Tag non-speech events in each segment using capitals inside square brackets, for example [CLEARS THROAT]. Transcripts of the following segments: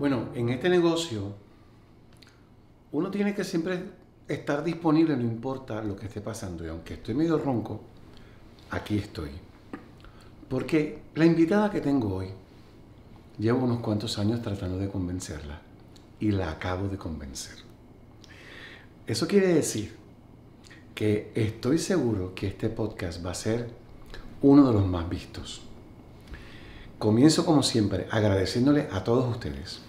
Bueno, en este negocio, uno tiene que siempre estar disponible, no importa lo que esté pasando. Y aunque estoy medio ronco, aquí estoy. Porque la invitada que tengo hoy, llevo unos cuantos años tratando de convencerla y la acabo de convencer. Eso quiere decir que estoy seguro que este podcast va a ser uno de los más vistos. Comienzo como siempre agradeciéndole a todos ustedes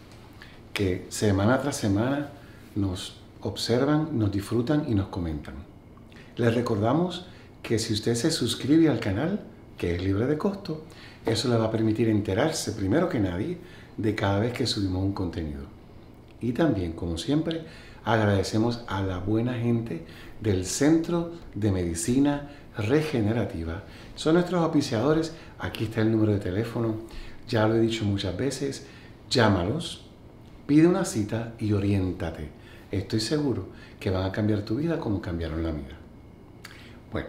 semana tras semana nos observan, nos disfrutan y nos comentan. Les recordamos que si usted se suscribe al canal, que es libre de costo, eso le va a permitir enterarse primero que nadie de cada vez que subimos un contenido. Y también, como siempre, agradecemos a la buena gente del Centro de Medicina Regenerativa. Son nuestros auspiciadores. Aquí está el número de teléfono. Ya lo he dicho muchas veces. Llámalos Pide una cita y oriéntate. Estoy seguro que van a cambiar tu vida como cambiaron la mía. Bueno,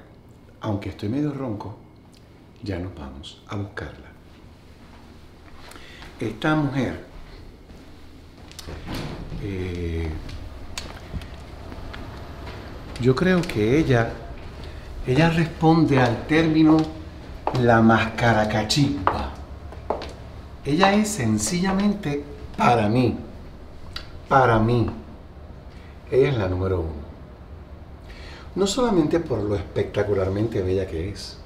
aunque estoy medio ronco, ya nos vamos a buscarla. Esta mujer eh, yo creo que ella, ella responde al término la mascaracachipa. Ella es sencillamente para mí, para mí, ella es la número uno. No solamente por lo espectacularmente bella que es,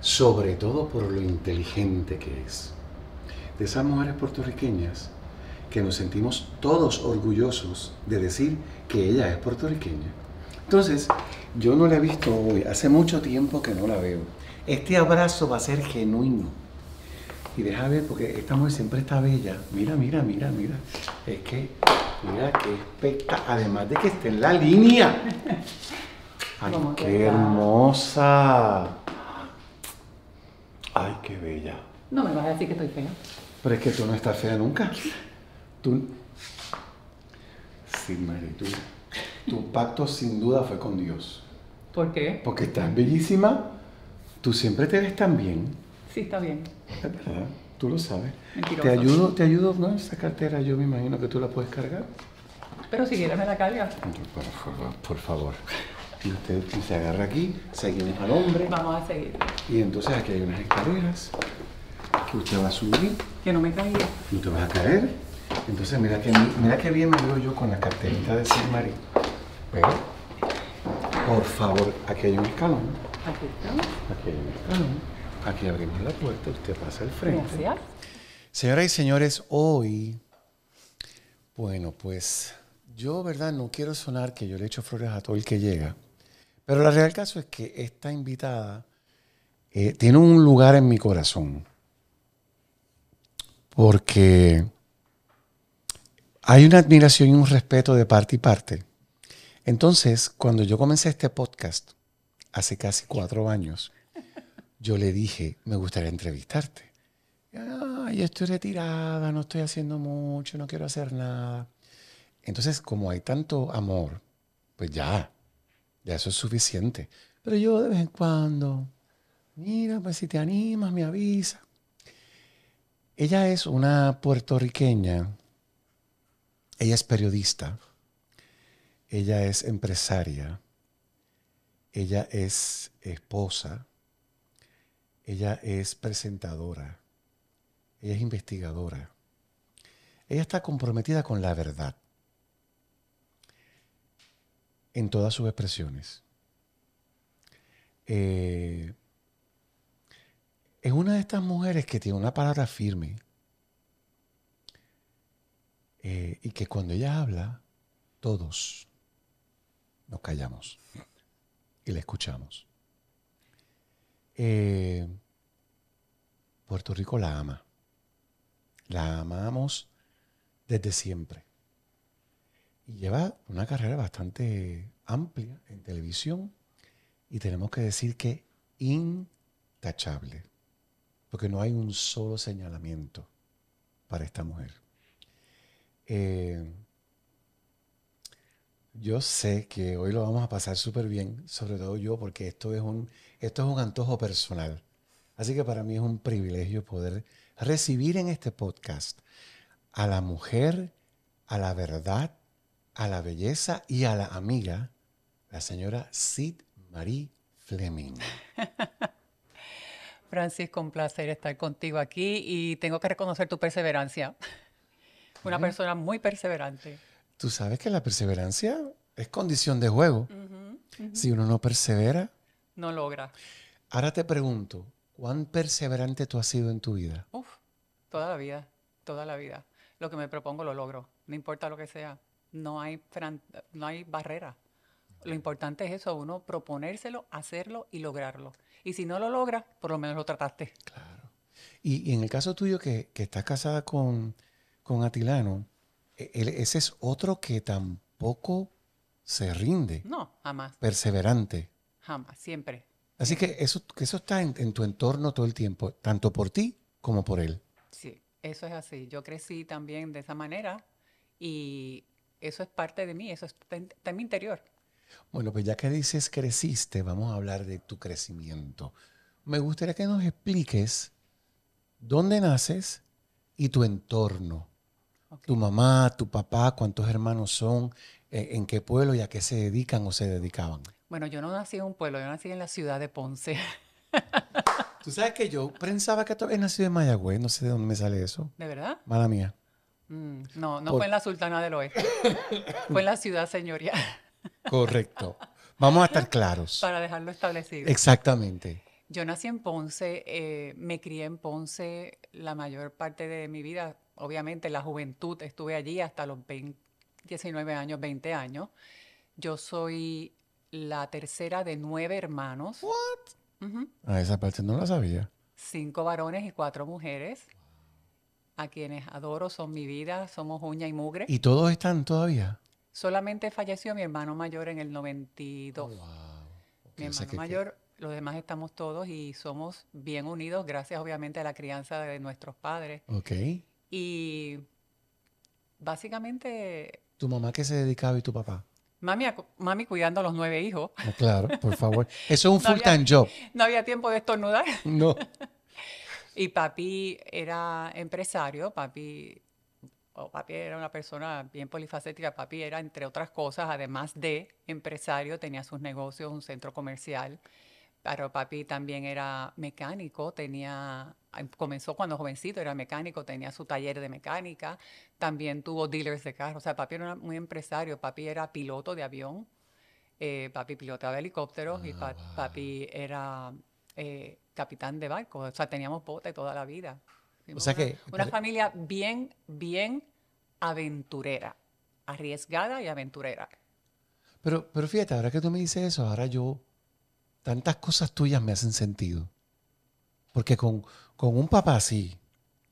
sobre todo por lo inteligente que es. De esas mujeres puertorriqueñas que nos sentimos todos orgullosos de decir que ella es puertorriqueña. Entonces, yo no la he visto hoy, hace mucho tiempo que no la veo. Este abrazo va a ser genuino. Y deja ver, porque esta mujer siempre está bella. Mira, mira, mira, mira. Es que, mira qué espectacular. Además de que esté en la línea. Ay, qué hermosa. Ay, qué bella. No me vas a decir que estoy fea. Pero es que tú no estás fea nunca. Tú. Sí, Mary, Tu pacto sin duda fue con Dios. ¿Por qué? Porque estás bellísima. Tú siempre te ves tan bien Sí, está bien. tú lo sabes. Te ayudo, te ayudo, ¿no? Esa cartera yo me imagino que tú la puedes cargar. Pero si quieres me la cargas. Por favor, por favor. Y usted se agarra aquí, seguimos al hombre. Vamos a seguir. Y entonces aquí hay unas escaleras que usted va a subir. Que no me caiga. No te vas a caer. Entonces mira que, mira qué bien me veo yo con la carterita de San Marín. Pero, por favor, aquí hay un escalón. Aquí estamos. Aquí hay un escalón. Aquí abrimos la puerta, usted pasa el frente. Gracias. Señoras y señores, hoy, bueno, pues yo, ¿verdad? No quiero sonar que yo le echo flores a todo el que llega, pero la real caso es que esta invitada eh, tiene un lugar en mi corazón, porque hay una admiración y un respeto de parte y parte. Entonces, cuando yo comencé este podcast, hace casi cuatro años, yo le dije, me gustaría entrevistarte. Ah, estoy retirada, no estoy haciendo mucho, no quiero hacer nada. Entonces, como hay tanto amor, pues ya, ya eso es suficiente. Pero yo de vez en cuando, mira, pues si te animas, me avisa. Ella es una puertorriqueña, ella es periodista, ella es empresaria, ella es esposa, ella es presentadora. Ella es investigadora. Ella está comprometida con la verdad en todas sus expresiones. Eh, es una de estas mujeres que tiene una palabra firme eh, y que cuando ella habla, todos nos callamos y la escuchamos. Eh, Puerto Rico la ama. La amamos desde siempre. Y lleva una carrera bastante amplia en televisión y tenemos que decir que intachable, porque no hay un solo señalamiento para esta mujer. Eh, yo sé que hoy lo vamos a pasar súper bien, sobre todo yo, porque esto es un esto es un antojo personal. Así que para mí es un privilegio poder recibir en este podcast a la mujer, a la verdad, a la belleza y a la amiga, la señora Sid Marie Fleming. [LAUGHS] Francisco, con placer estar contigo aquí y tengo que reconocer tu perseverancia. [LAUGHS] Una persona muy perseverante. Tú sabes que la perseverancia es condición de juego. Si uno no persevera, no logra. Ahora te pregunto, ¿cuán perseverante tú has sido en tu vida? Uf, toda la vida, toda la vida. Lo que me propongo lo logro, no importa lo que sea, no hay, no hay barrera. Lo importante es eso, uno proponérselo, hacerlo y lograrlo. Y si no lo logra, por lo menos lo trataste. Claro. Y, en el caso tuyo, que, que estás casada con, con Atilano, e-, ese es otro que tampoco se rinde. No, jamás. Perseverante. Jamás, siempre. Así que eso, eso está en, tu entorno todo el tiempo, tanto por ti como por él. Sí, eso es así. Yo crecí también de esa manera y eso es parte de mí, eso está en, mi interior. Bueno, pues ya que dices creciste, vamos a hablar de tu crecimiento. Me gustaría que nos expliques dónde naces y tu entorno. Tu mamá, tu papá, cuántos hermanos son, eh, en qué pueblo y a qué se dedican o se dedicaban. Bueno, yo no nací en un pueblo, yo nací en la ciudad de Ponce. [LAUGHS] Tú sabes que yo pensaba que tú nacido en Mayagüez, no sé de dónde me sale eso. ¿De verdad? Mala mía. Mm, no, no fue en la Sultana del Oeste. [LAUGHS] fue en la ciudad señoría. Correcto. Vamos a estar claros. Para dejarlo establecido. Exactamente. Yo nací en Ponce, eh, me crié en Ponce la mayor parte de mi vida. Obviamente, la juventud estuve allí hasta los 19 años, 20 años. Yo soy la tercera de nueve hermanos. ¿What? A ah, esa parte no la sabía. Cinco varones y cuatro mujeres. A quienes adoro, son mi vida, somos uña y mugre. ¿Y todos están todavía? Solamente falleció mi hermano mayor en el 92. wow. Mi hermano mayor, los demás estamos todos y somos bien unidos, gracias obviamente a la crianza de nuestros padres. Ok. Y básicamente... ¿Tu mamá qué se dedicaba y tu papá? Mami, mami cuidando a los nueve hijos. Ah, claro, por [LAUGHS] favor. Eso es un full time job. No había tiempo de estornudar. No. [LAUGHS] y papi era empresario, papi, papi era una persona bien polifacética, papi era, entre otras cosas, además de empresario, tenía sus negocios, un centro comercial. Pero papi también era mecánico, tenía, em, comenzó cuando jovencito, era mecánico, tenía su taller de mecánica, también tuvo dealers de carros. O sea, papi era muy empresario, papi era piloto de avión, eh, papi pilotaba helicópteros y ah, papi era eh, capitán de barco. O sea, teníamos bote toda la vida. O sea que, una familia bien, bien aventurera, arriesgada y aventurera. Pero, pero fíjate, ahora que tú me dices eso, ahora yo tantas cosas tuyas me hacen sentido. Porque con, con un papá así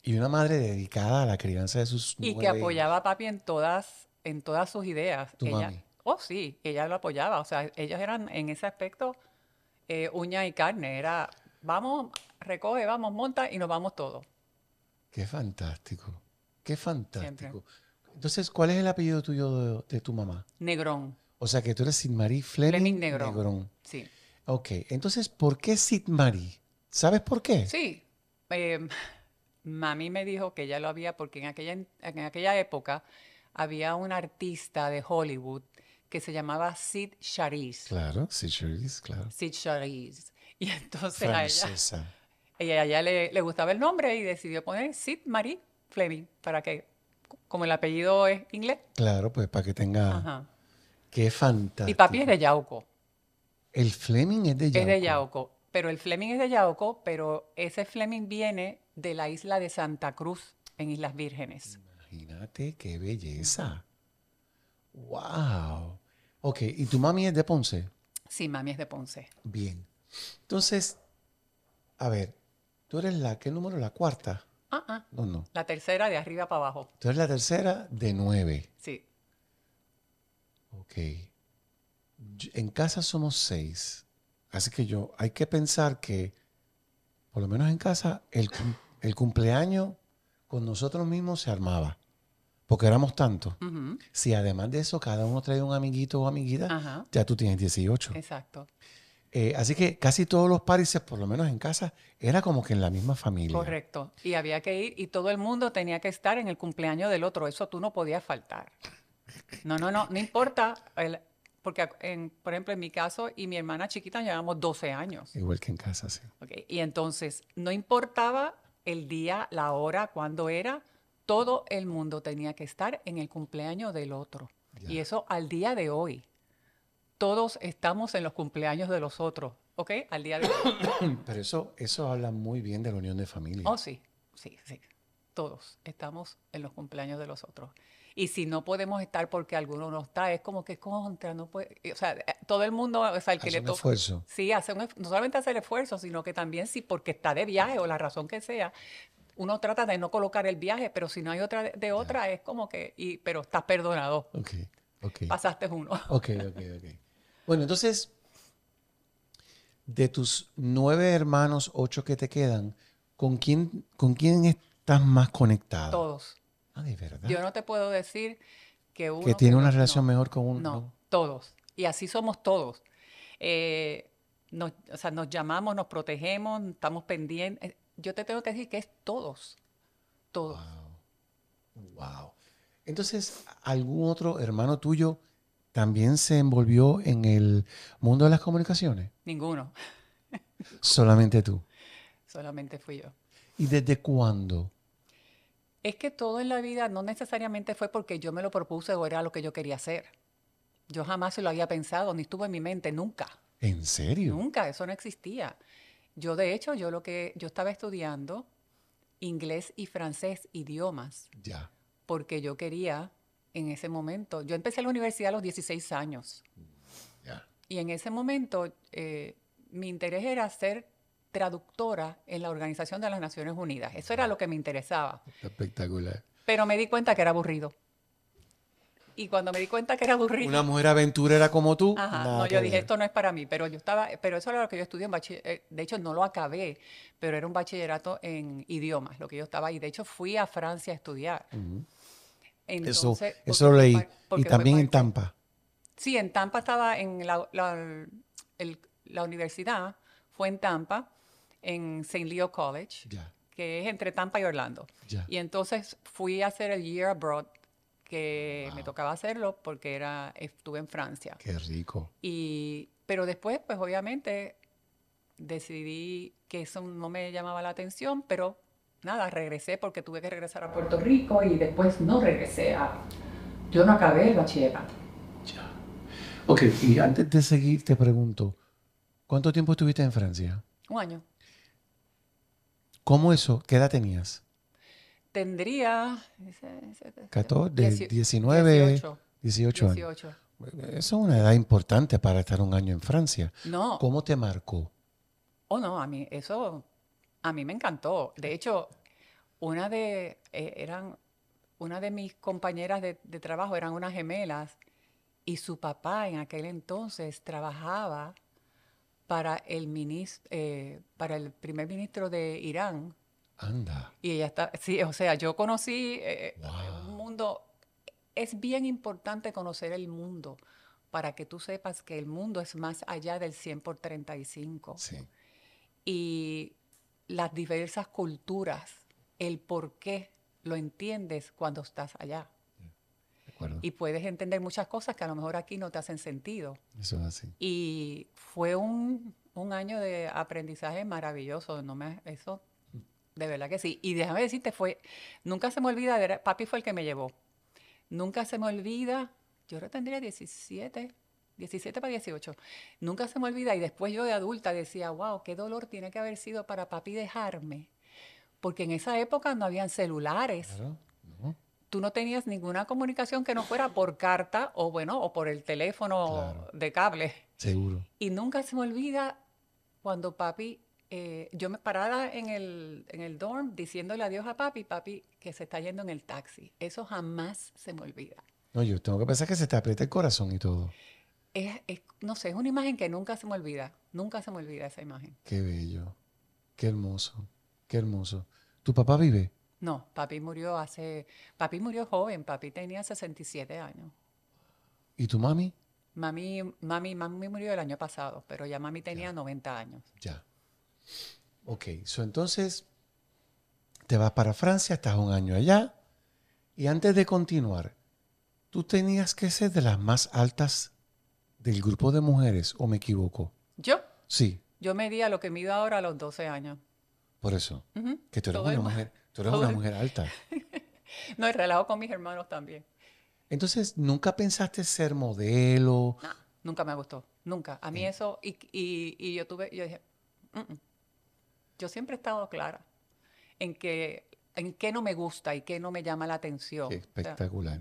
y una madre dedicada a la crianza de sus Y que apoyaba a papi en todas, en todas sus ideas. Tu ella, Oh, sí, ella lo apoyaba. O sea, ellos eran en ese aspecto eh, uña y carne. Era, vamos, recoge, vamos, monta y nos vamos todos. Qué fantástico. Qué fantástico. Entonces, ¿cuál es el apellido tuyo de, tu mamá? Negrón. O sea que tú eres Sin Marie Fleming, Negrón. Sí. Ok, entonces, ¿por qué Sid Marie? ¿Sabes por qué? Sí. Em, mami me dijo que ella lo había porque en aquella, en aquella época había un artista de Hollywood que se llamaba Sid Charisse. Claro, Sid Charisse, claro. Sid Charisse. Y entonces a ella, ella, le, gustaba el nombre y decidió poner Sid Marie Fleming para que, como el apellido es inglés. Claro, pues para que tenga... Ajá. Qué fantástico. Y papi es de Yauco. El Fleming es de yaoko, Es de Pero el Fleming es de yaoko, pero ese Fleming viene de la isla de Santa Cruz, en Islas Vírgenes. Imagínate qué belleza. ¡Wow! Ok, ¿y tu mami es de Ponce? Sí, mami es de Ponce. Bien. Entonces, a ver, tú eres la, ¿qué número? La cuarta. Ah, ah. No, no. La tercera de arriba para abajo. Tú eres la tercera de nueve. Sí. Ok en casa somos seis, así que yo, hay que pensar que, por lo menos en casa, el, el cumpleaños con nosotros mismos se armaba. Porque éramos tantos. Si además de eso cada uno trae un amiguito o amiguita, ya tú tienes 18. Exacto. Eh, así que casi todos los países, por lo menos en casa, era como que en la misma familia. Correcto. Y había que ir y todo el mundo tenía que estar en el cumpleaños del otro. Eso tú no podías faltar. No, no, no, no importa. El, porque, por ejemplo, en mi caso y mi hermana chiquita llevamos 12 años. Igual que en casa, sí. Okay. Y entonces, no importaba el día, la hora, cuándo era, todo el mundo tenía que estar en el cumpleaños del otro. Y eso al día de hoy. Todos estamos en los cumpleaños de los otros, ¿ok? Al día de hoy. [COUGHS] Pero eso, eso habla muy bien de la unión de familia. Oh, sí, sí, sí todos estamos en los cumpleaños de los otros. Y si no podemos estar porque alguno no está, es como que contra, no puede, o sea, eh, todo el mundo, o que le toca. esfuerzo. Sí, hace un, no solamente hacer esfuerzo, sino que también si porque está de viaje o la razón que sea, uno trata de no colocar el viaje, pero si no hay otra de, otra, es como que, y, pero estás perdonado. Ok, ok. Pasaste uno. [LAUGHS] Ok, ok, ok. Bueno, entonces, de tus nueve hermanos, ocho que te quedan, ¿con quién, con quién estás más conectado? Todos. Ah, de verdad. Yo no te puedo decir que uno... Que tiene una relación mejor con uno. No, todos. Y así somos todos. Eh, nos, o sea, nos llamamos, nos protegemos, estamos pendientes. Eh, yo te tengo que decir que es todos. Todos. Wow. wow. Entonces, ¿algún otro hermano tuyo también se envolvió en el mundo de las comunicaciones? Ninguno. Solamente tú. Solamente fui yo. ¿Y desde cuándo es que todo en la vida no necesariamente fue porque yo me lo propuse o era lo que yo quería hacer. Yo jamás se lo había pensado, ni estuvo en mi mente, nunca. ¿En serio? Nunca, eso no existía. Yo, de hecho, yo lo que yo estaba estudiando inglés y francés, idiomas. Ya. Porque yo quería, en ese momento, yo empecé la universidad a los 16 años. Ya. Y en ese momento, eh, mi interés era ser traductora en la Organización de las Naciones Unidas. Eso era lo que me interesaba. espectacular. Pero me di cuenta que era aburrido. Y cuando me di cuenta que era aburrido. Una mujer aventurera como tú. no, yo dije, esto no es para mí. Pero yo estaba, pero eso era lo que yo estudié en bachillerato. Eh, de hecho, no lo acabé, pero era un bachillerato en idiomas, lo que yo estaba. Y de hecho, fui a Francia a estudiar. eso, lo leí. Y también en Tampa. Sí, en Tampa estaba en la universidad, fue en Tampa en St. Leo College, que es entre Tampa y Orlando. Y entonces fui a hacer el Year Abroad, que me tocaba hacerlo porque era, estuve en Francia. Qué rico. Y, pero después, pues obviamente decidí que eso no me llamaba la atención, pero nada, regresé porque tuve que regresar a Puerto Rico y después no regresé a... Yo no acabé el bachillerato. Ya. Ok, y antes de seguir te pregunto, ¿cuánto tiempo estuviste en Francia? Un año. ¿Cómo eso? ¿Qué edad tenías? Tendría... 14, 19, 18, años. Eso es una edad importante para estar un año en Francia. No. ¿Cómo te marcó? Oh, no, a mí eso, a mí me encantó. De hecho, una de, eh, eran, una de mis compañeras de trabajo eran unas gemelas y su papá en aquel entonces trabajaba para el, ministro, eh, para el primer ministro de Irán. Anda. Y ella está, sí, o sea, yo conocí eh, eh, mundo, es bien importante conocer el mundo para que tú sepas que el mundo es más allá del 100 por 35. Sí. Y las diversas culturas, el por qué lo entiendes cuando estás allá. Y puedes entender muchas cosas que a lo mejor aquí no te hacen sentido. Eso es así. Y fue un, año de aprendizaje maravilloso. No me, eso, de verdad que sí. Y déjame decirte, fue, nunca se me olvida, papi fue el que me llevó. Nunca se me olvida, yo ahora tendría 17, 17 para 18. Nunca se me olvida. Y después yo de adulta decía, wow, qué dolor tiene que haber sido para papi dejarme. Porque en esa época no habían celulares. Claro tú no tenías ninguna comunicación que no fuera por carta o bueno, o por el teléfono de cable. Seguro. Y nunca se me olvida cuando papi, eh, yo me paraba en el, en el dorm diciéndole adiós a papi, papi que se está yendo en el taxi. Eso jamás se me olvida. No, yo tengo que pensar que se te aprieta el corazón y todo. es, no sé, es una imagen que nunca se me olvida. Nunca se me olvida esa imagen. Qué bello. Qué hermoso. Qué hermoso. ¿Tu papá vive? No, papi murió hace, papi murió joven, papi tenía 67 años. ¿Y tu mami? Mami, mami, mami murió el año pasado, pero ya mami tenía 90 años. Ya. Ok, so entonces te vas para Francia, estás un año allá, y antes de continuar, tú tenías que ser de las más altas del grupo de mujeres, ¿o me equivoco? ¿Yo? Sí. Yo medía lo que mido ahora a los 12 años. Por eso, que tú eres una mujer Tú eres una mujer alta. [LAUGHS] no, y relajo con mis hermanos también. Entonces, ¿nunca pensaste ser modelo? No, nunca me gustó. Nunca. A mí eh. eso, y, yo tuve, yo dije, yo siempre he estado clara en que en qué no me gusta y qué no me llama la atención. espectacular.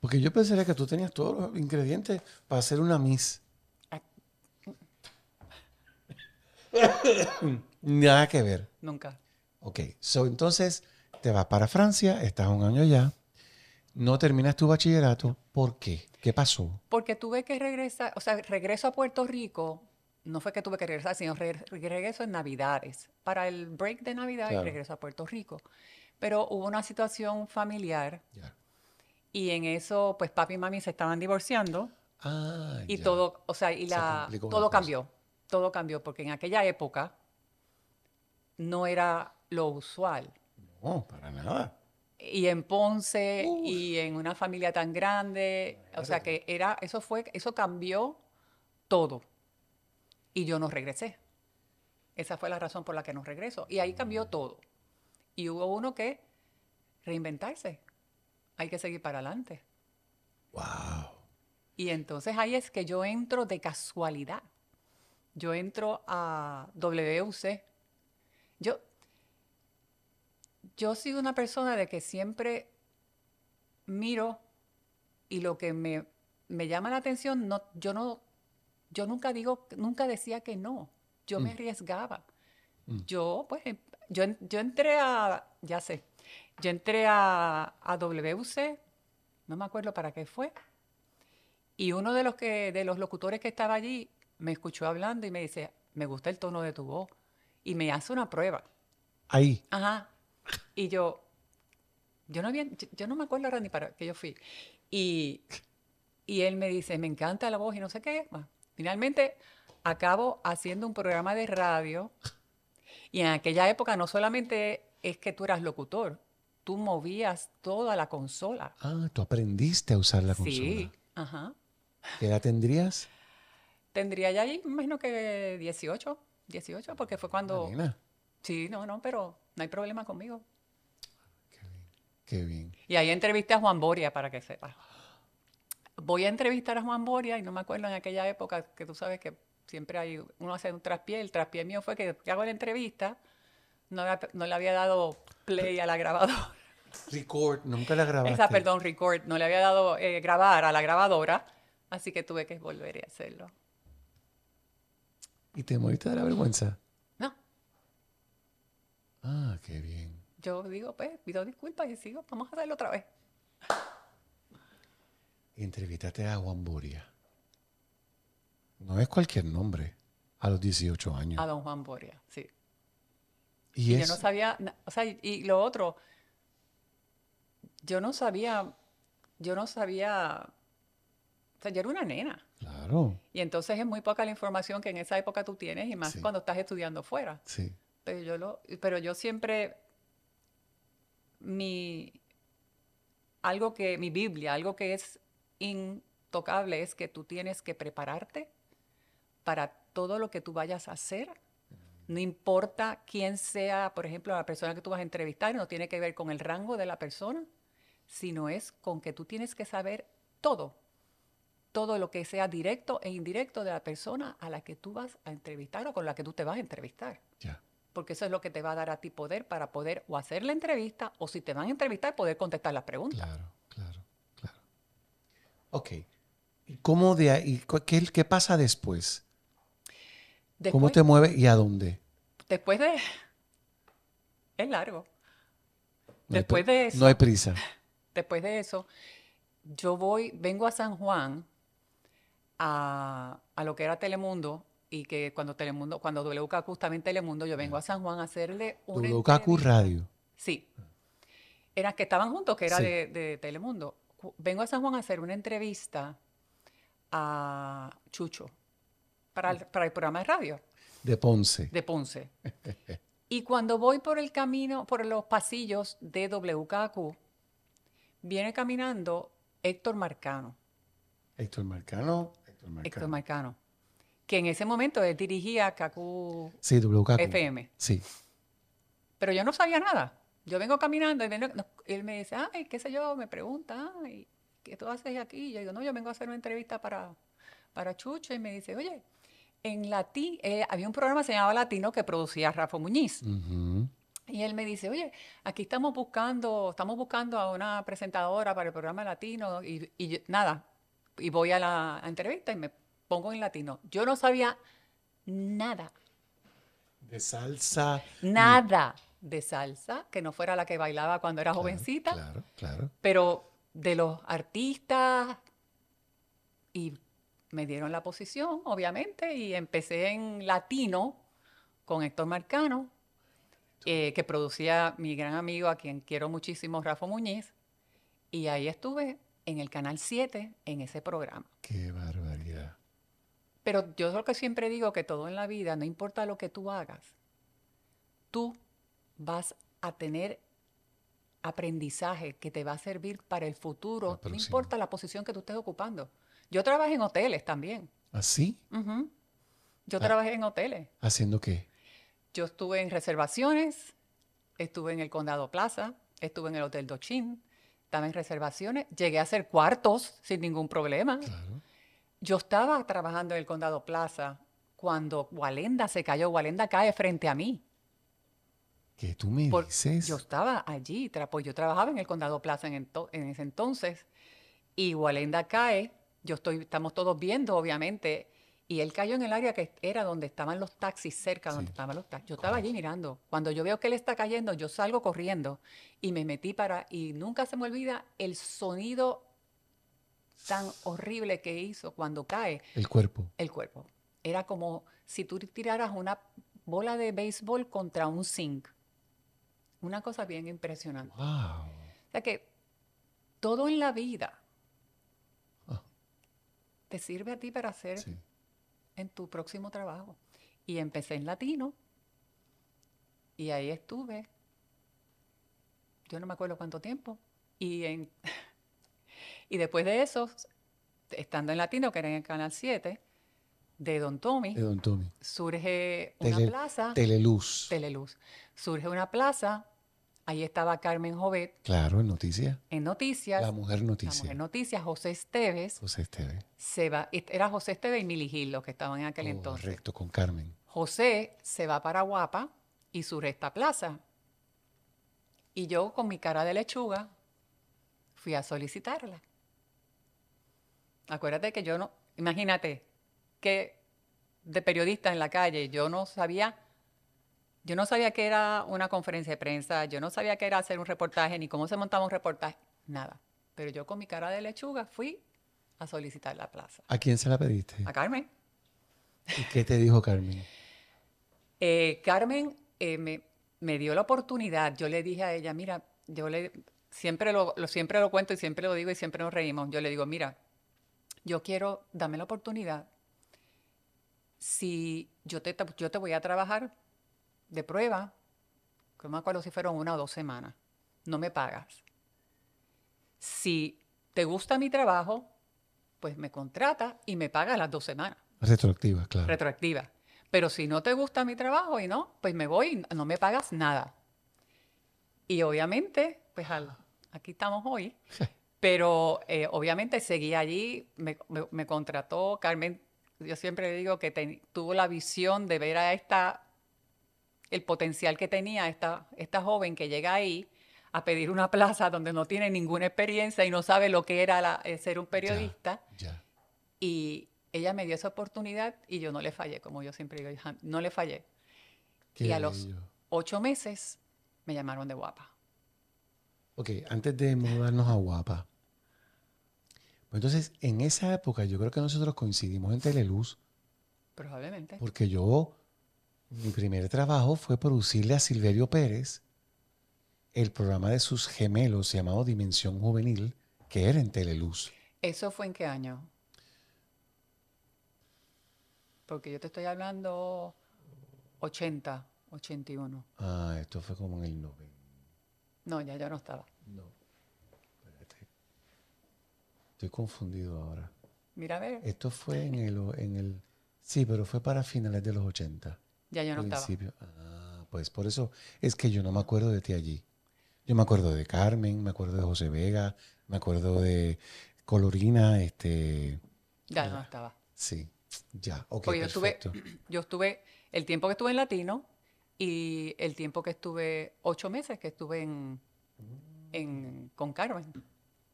porque yo pensaría que tú tenías todos los ingredientes para ser una Miss. Ah, mm. [COUGHS] Nada que ver. Nunca. Ok, entonces te vas para Francia, estás un año allá, no terminas tu bachillerato, ¿por qué? ¿Qué pasó? Porque tuve que regresar, o sea, regreso a Puerto Rico, no fue que tuve que regresar, sino regreso en Navidades, para el break de Navidad y regreso a Puerto Rico. Pero hubo una situación familiar y en eso, pues papi y mami se estaban divorciando ah, y todo, o sea, y la, todo cambió, todo cambió, porque en aquella época no era lo usual. No, para nada. Y en Ponce y en una familia tan grande, o sea que era eso fue eso cambió todo. Y yo no regresé. Esa fue la razón por la que no regreso y ahí cambió ah. todo. Y hubo uno que reinventarse. Hay que seguir para adelante. Wow. Y entonces ahí es que yo entro de casualidad. Yo entro a WUC. Yo yo soy una persona de que siempre miro y lo que me, llama la atención, no, yo no, yo nunca digo, nunca decía que no. Yo me mm. arriesgaba. Mm. Yo, pues, em, yo, yo, entré a, ya sé, yo entré a, a WC, no me acuerdo para qué fue, y uno de los, que, de los locutores que estaba allí me escuchó hablando y me dice, me gusta el tono de tu voz, y me hace una prueba. Ahí. Ajá, y yo, yo no, había, yo, no me acuerdo ahora ni para qué yo fui. Y, y él me dice, me encanta la voz y no sé qué. finalmente acabo haciendo un programa de radio y en aquella época no solamente es que tú eras locutor, tú movías toda la consola. Ah, tú aprendiste a usar la consola. Sí, ajá. ¿Qué edad tendrías? Tendría ya, ahí, imagino que 18, 18, porque fue cuando... Sí, no, no, pero no hay problema conmigo. Qué bien. Y ahí entrevisté a Juan Boria para que sepa. Voy a entrevistar a Juan Boria y no me acuerdo en aquella época que tú sabes que siempre hay, uno hace un traspié, el traspié mío fue que hago la entrevista, no, le había dado play a la grabadora. Record, nunca la grabaste. Esa, perdón, record, no le había dado eh, grabar a la grabadora, así que tuve que volver a hacerlo. ¿Y te moriste de la vergüenza? No. Ah, qué bien yo digo, pues, pido disculpas y sigo, vamos a hacerlo otra vez. Intervítate a Juan Boria. No es cualquier nombre. A los 18 años. A don Juan Boria, sí. Y, yo no sabía, o sea, y lo otro, yo no sabía, yo no sabía, o sea, yo era una nena. Claro. Y entonces es muy poca la información que en esa época tú tienes y más cuando estás estudiando fuera. Sí. Pero yo, lo, pero yo siempre mi, algo que, mi Biblia, algo que es intocable es que tú tienes que prepararte para todo lo que tú vayas a hacer. No importa quién sea, por ejemplo, la persona que tú vas a entrevistar, no tiene que ver con el rango de la persona, sino es con que tú tienes que saber todo, todo lo que sea directo e indirecto de la persona a la que tú vas a entrevistar o con la que tú te vas a entrevistar. ya porque eso es lo que te va a dar a ti poder para poder o hacer la entrevista o si te van a entrevistar poder contestar las preguntas. Claro, claro, claro. Ok. ¿Cómo de ahí, qué, qué pasa después? ¿Cómo te mueves y a dónde? Después de... Es largo. después de eso... No hay prisa. [LAUGHS] Después de eso, yo voy, vengo a San Juan a, a lo que era Telemundo y que cuando Telemundo, cuando WKQ estaba en Telemundo, yo vengo a San Juan a hacerle un WKQ Radio. Sí. Eran que estaban juntos, que era de, Telemundo. Vengo a San Juan a hacer una entrevista a Chucho para para el programa de radio. De Ponce. De Ponce. [LAUGHS] y cuando voy por el camino, por los pasillos de WKQ, viene caminando Héctor Marcano. Héctor Marcano. Héctor Marcano. Héctor Marcano que en ese momento él dirigía Kaku FM. Sí. Pero yo no sabía nada. Yo vengo caminando y él me dice, ay, ah, qué sé yo, me pregunta, ah, ¿qué tú haces aquí? yo digo, no, yo vengo a hacer una entrevista para, para Chucho. Y me dice, oye, en latín, eh, había un programa se llamaba Latino que producía Rafa Muñiz. Y él me dice, oye, aquí estamos buscando, estamos buscando a una presentadora para el programa latino y, nada. Y voy a la entrevista y me pongo en latino. Yo no sabía nada. De salsa. Nada de salsa, que no fuera la que bailaba cuando era jovencita. Claro, claro. Pero de los artistas y me dieron la posición, obviamente, y empecé en latino con Héctor Marcano, eh, que producía mi gran amigo, a quien quiero muchísimo, Rafa Muñiz, y ahí estuve en el Canal 7, en ese programa. Qué bárbaro. Pero yo lo que siempre digo que todo en la vida, no importa lo que tú hagas, tú vas a tener aprendizaje que te va a servir para el futuro, no importa la posición que tú estés ocupando. Yo trabajé en hoteles también. ¿Así? ¿Ah, Yo ah. trabajé en hoteles. ¿Haciendo qué? Yo estuve en reservaciones, estuve en el Condado Plaza, estuve en el Hotel Dochín. también en reservaciones, llegué a hacer cuartos sin ningún problema. Claro. Yo estaba trabajando en el Condado Plaza cuando Walenda se cayó. Walenda cae frente a mí. ¿Qué tú me dices? Yo estaba allí, pues yo trabajaba en el Condado Plaza en, ese entonces. Y Walenda cae, yo estoy, estamos todos viendo, obviamente, y él cayó en el área que era donde estaban los taxis, cerca donde estaban los taxis. Yo estaba allí mirando. Cuando yo veo que él está cayendo, yo salgo corriendo y me metí para... Y nunca se me olvida el sonido tan horrible que hizo cuando cae. El cuerpo. El cuerpo. Era como si tú tiraras una bola de béisbol contra un zinc. Una cosa bien impresionante. Wow. O sea que todo en la vida ah. te sirve a ti para hacer en tu próximo trabajo. Y empecé en latino y ahí estuve. Yo no me acuerdo cuánto tiempo. Y en y después de eso, estando en Latino, que era en el Canal 7, de Don Tommy, de surge una plaza. Teleluz. Teleluz. Surge una plaza. Ahí estaba Carmen Jovet. Claro, en Noticias. En Noticias. La Mujer Noticias. La Mujer Noticias, José Esteves. José Esteves. Se va, era José Esteves y Miligil los que estaban en aquel entonces. Correcto, con Carmen. José se va para Guapa y surge esta plaza. Y yo con mi cara de lechuga fui a solicitarla. Acuérdate que yo no, imagínate, que de periodista en la calle, yo no sabía, yo no sabía que era una conferencia de prensa, yo no sabía que era hacer un reportaje, ni cómo se montaba un reportaje, nada. Pero yo con mi cara de lechuga fui a solicitar la plaza. ¿A quién se la pediste? A Carmen. ¿Y qué te dijo Carmen? [LAUGHS] Eh, Carmen eh, me, dio la oportunidad. Yo le dije a ella, mira, yo le siempre lo, siempre lo cuento y siempre lo digo y siempre nos reímos. Yo le digo, mira, yo quiero, dame la oportunidad. Si yo te, yo te voy a trabajar de prueba, que no me acuerdo si fueron una o dos semanas, no me pagas. Si te gusta mi trabajo, pues me contrata y me pagas las dos semanas. Retroactiva, claro. Retroactiva. Pero si no te gusta mi trabajo y no, pues me voy y no me pagas nada. Y obviamente, pues aquí estamos hoy, [LAUGHS] Pero eh, obviamente seguí allí, me, contrató Carmen. Yo siempre digo que tuvo la visión de ver a esta, el potencial que tenía esta, esta joven que llega ahí a pedir una plaza donde no tiene ninguna experiencia y no sabe lo que era eh, ser un periodista. Y ella me dio esa oportunidad y yo no le fallé, como yo siempre digo, no le fallé. y a los ocho meses me llamaron de guapa. Ok, antes de mudarnos a guapa, pues entonces, en esa época yo creo que nosotros coincidimos en Teleluz. Probablemente. Porque yo, mi primer trabajo fue producirle a Silverio Pérez el programa de sus gemelos llamado Dimensión Juvenil, que era en Teleluz. ¿Eso fue en qué año? Porque yo te estoy hablando 80, 81. Ah, esto fue como en el 90. No, ya yo no estaba. No. Estoy confundido ahora. Mira, a ver. Esto fue en el, en el. Sí, pero fue para finales de los 80. Ya yo no estaba. Ah, pues por eso es que yo no me acuerdo de ti allí. Yo me acuerdo de Carmen, me acuerdo de José Vega, me acuerdo de Colorina, este. Ya no estaba. Sí, ya. Ok. yo estuve, [CLEARS THROAT] yo estuve, el tiempo que estuve en Latino y el tiempo que estuve, ocho meses que estuve en, en con Carmen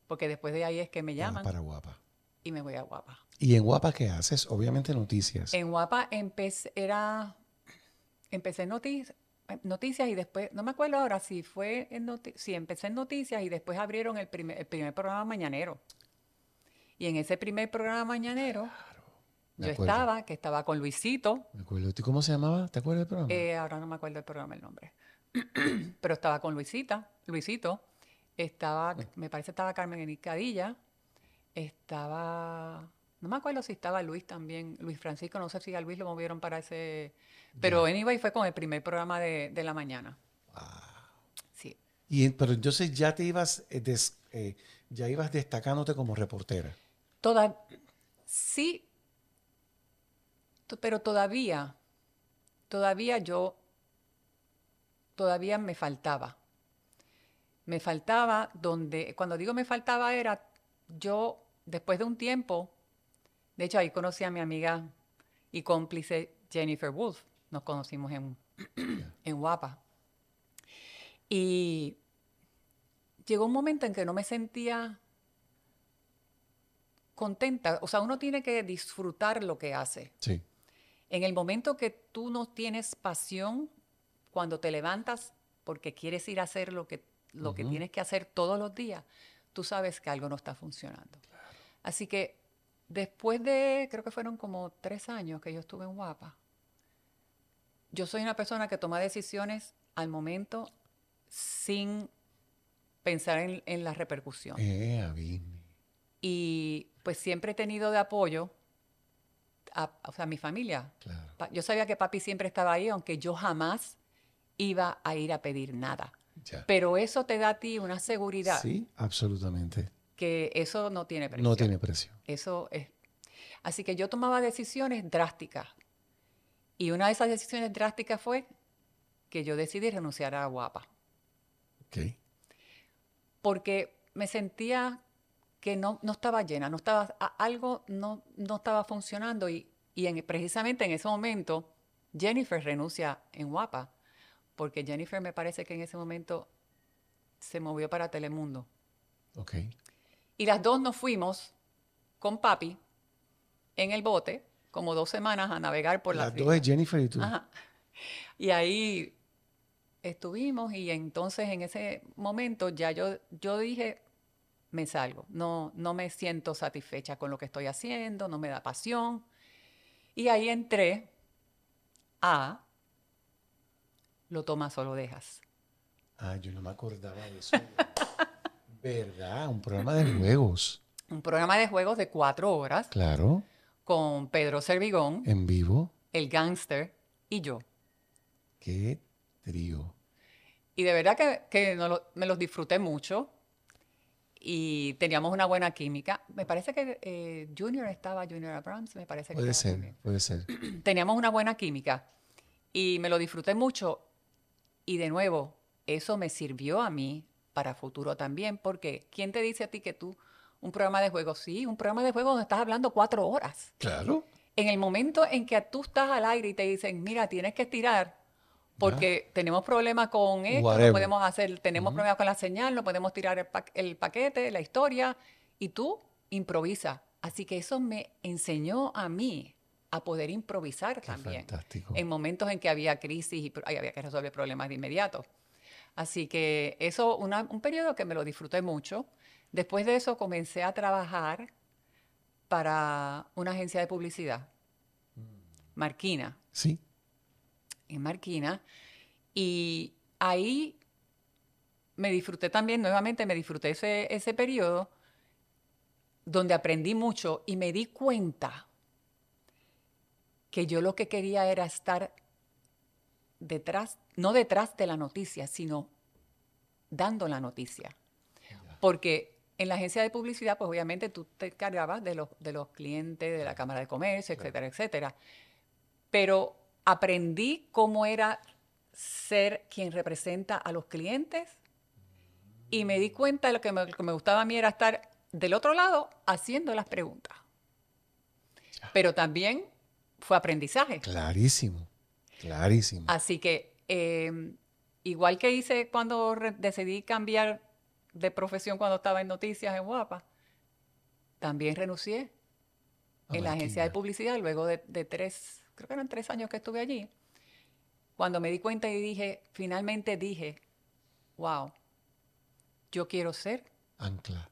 porque después de ahí es que me llaman. para Guapa. Y me voy a Guapa. ¿Y en Guapa qué haces? Obviamente noticias. En Guapa empecé, era, empecé noticias noticias y después, no me acuerdo ahora si fue en si empecé en noticias y después abrieron el primer, programa mañanero. Y en ese primer programa mañanero, yo estaba, que estaba con Luisito. Me acuerdo. cómo se llamaba? ¿Te acuerdas del programa? Eh, ahora no me acuerdo el programa, el nombre. [CLEARS THROAT] Pero estaba con Luisita, Luisito, estaba, me parece estaba Carmen Enicadilla, estaba, no me acuerdo si estaba Luis también, Luis Francisco, no sé si a Luis lo movieron para ese, pero iba y fue con el primer programa de, la mañana. Wow. Sí. Y, pero entonces ya te ibas, eh, eh, ya ibas destacándote como reportera. Toda, sí, pero todavía, todavía yo, todavía me faltaba me faltaba donde, cuando digo me faltaba era, yo después de un tiempo, de hecho ahí conocí a mi amiga y cómplice Jennifer Wolf, nos conocimos en, [CLEARS THROAT] en Guapa. Y llegó un momento en que no me sentía contenta. O sea, uno tiene que disfrutar lo que hace. Sí. En el momento que tú no tienes pasión, cuando te levantas porque quieres ir a hacer lo que lo que tienes que hacer todos los días, tú sabes que algo no está funcionando. Así que después de, creo que fueron como tres años que yo estuve en Guapa, yo soy una persona que toma decisiones al momento sin pensar en, las la repercusión. Eh, y pues siempre he tenido de apoyo a, mi familia. yo sabía que papi siempre estaba ahí, aunque yo jamás iba a ir a pedir nada. Pero eso te da a ti una seguridad. Sí, absolutamente. Que eso no tiene precio. No tiene precio. Eso es. Así que yo tomaba decisiones drásticas. Y una de esas decisiones drásticas fue que yo decidí renunciar a Guapa. Ok. Porque me sentía que no, no estaba llena, no estaba, algo no, no estaba funcionando y, en, precisamente en ese momento Jennifer renuncia en Guapa porque Jennifer me parece que en ese momento se movió para Telemundo. Ok. Y las dos nos fuimos con papi en el bote, como dos semanas, a navegar por la Las dos Jennifer y tú. Ajá. Y ahí estuvimos y entonces en ese momento ya yo, yo dije, me salgo, no, no me siento satisfecha con lo que estoy haciendo, no me da pasión. Y ahí entré a lo tomas o lo dejas. Ah, yo no me acordaba de eso. [LAUGHS] ¿Verdad? Un programa de juegos. Un programa de juegos de cuatro horas. Claro. Con Pedro Servigón. En vivo. El gángster y yo. Qué trío. Y de verdad que, me los disfruté mucho y teníamos una buena química. Me parece que eh, Junior estaba, Junior Abrams, me parece que Puede ser, puede ser. [CLEARS THROAT] Teníamos una buena química y me lo disfruté mucho y de nuevo, eso me sirvió a mí para futuro también, porque ¿quién te dice a ti que tú, un programa de juego, sí, un programa de juego donde estás hablando cuatro horas? Claro. En el momento en que tú estás al aire y te dicen, mira, tienes que estirar, porque tenemos problemas con esto, no podemos hacer, tenemos problemas con la señal, no podemos tirar el, el paquete, la historia, y tú improvisas. Así que eso me enseñó a mí a poder improvisar también en momentos en que había crisis y había que resolver problemas de inmediato. Así que eso, un periodo que me lo disfruté mucho. Después de eso comencé a trabajar para una agencia de publicidad, mm. Marquina. Sí. En Marquina. Y ahí me disfruté también, nuevamente me disfruté ese, ese periodo donde aprendí mucho y me di cuenta que yo lo que quería era estar detrás, no detrás de la noticia, sino dando la noticia. Porque en la agencia de publicidad, pues obviamente tú te cargabas de los, de los clientes, de la Cámara de Comercio, etcétera, etcétera. Pero aprendí cómo era ser quien representa a los clientes y me di mm. cuenta de lo que me, lo que me gustaba a mí era estar del otro lado haciendo las preguntas. Pero también fue aprendizaje. Clarísimo, clarísimo. Así que, em, igual que hice cuando decidí cambiar de profesión cuando estaba en noticias en Guapa, también renuncié ah, en la agencia de publicidad luego de, tres, creo que eran tres años que estuve allí. Cuando me di cuenta y dije, finalmente dije, wow, yo quiero ser. Ancla.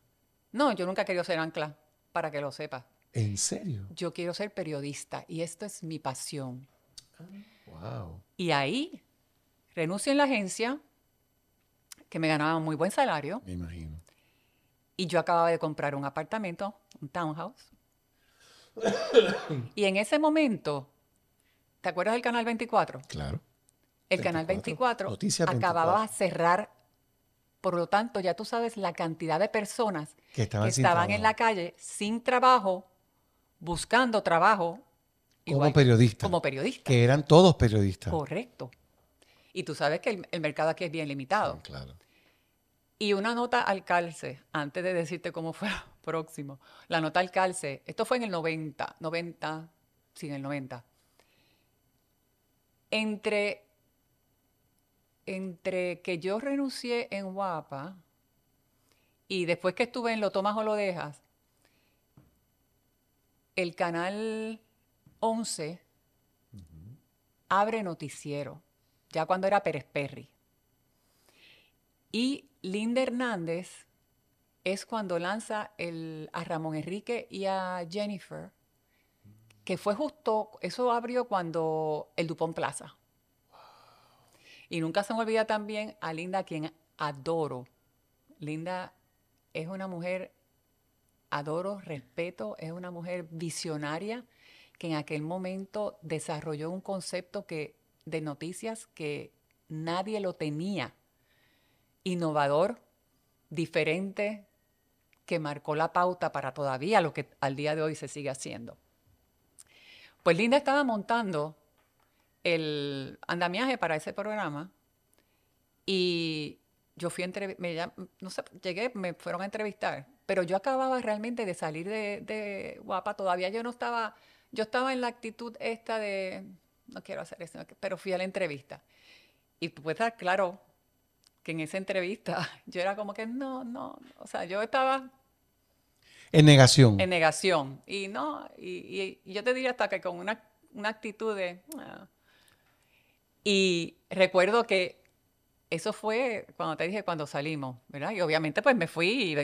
No, yo nunca querido ser ancla, para que lo sepas. ¿En serio? Yo quiero ser periodista y esto es mi pasión. Wow. Y ahí renuncio en la agencia, que me ganaba muy buen salario. Me imagino. Y yo acababa de comprar un apartamento, un townhouse. [COUGHS] y en ese momento, ¿te acuerdas del Canal 24? Claro. El Canal 24 acababa de cerrar. Por lo tanto, ya tú sabes la cantidad de personas que estaban en la calle sin trabajo buscando trabajo. como periodista. Como periodista. Que eran todos periodistas. Correcto. Y tú sabes que el, mercado aquí es bien limitado. claro. Y una nota al calce, antes de decirte cómo fue [LAUGHS] próximo, la nota al calce, esto fue en el 90, 90, sí, en el 90. Entre, entre que yo renuncié en Guapa y después que estuve en Lo Tomas o Lo Dejas, el canal 11 abre noticiero, ya cuando era Pérez Perry. Y Linda Hernández es cuando lanza el, a Ramón Enrique y a Jennifer, que fue justo, eso abrió cuando el Dupont Plaza. Y nunca se me olvida también a Linda, quien adoro. Linda es una mujer adoro, respeto, es una mujer visionaria que en aquel momento desarrolló un concepto que, de noticias que nadie lo tenía, innovador, diferente, que marcó la pauta para todavía lo que al día de hoy se sigue haciendo. Pues Linda estaba montando el andamiaje para ese programa y yo fui a no sé, llegué, me fueron a entrevistar pero yo acababa realmente de salir de, guapa, todavía yo no estaba, yo estaba en la actitud esta de, no quiero hacer eso, pero fui a la entrevista. Y tú puedes estar claro que en esa entrevista [LAUGHS] yo era como que no, no, o sea, yo estaba... En negación. En negación. Y no, y, yo te diría hasta que con una, una actitud de... Ah". Y recuerdo que eso fue cuando te dije cuando salimos, ¿verdad? Y obviamente pues me fui y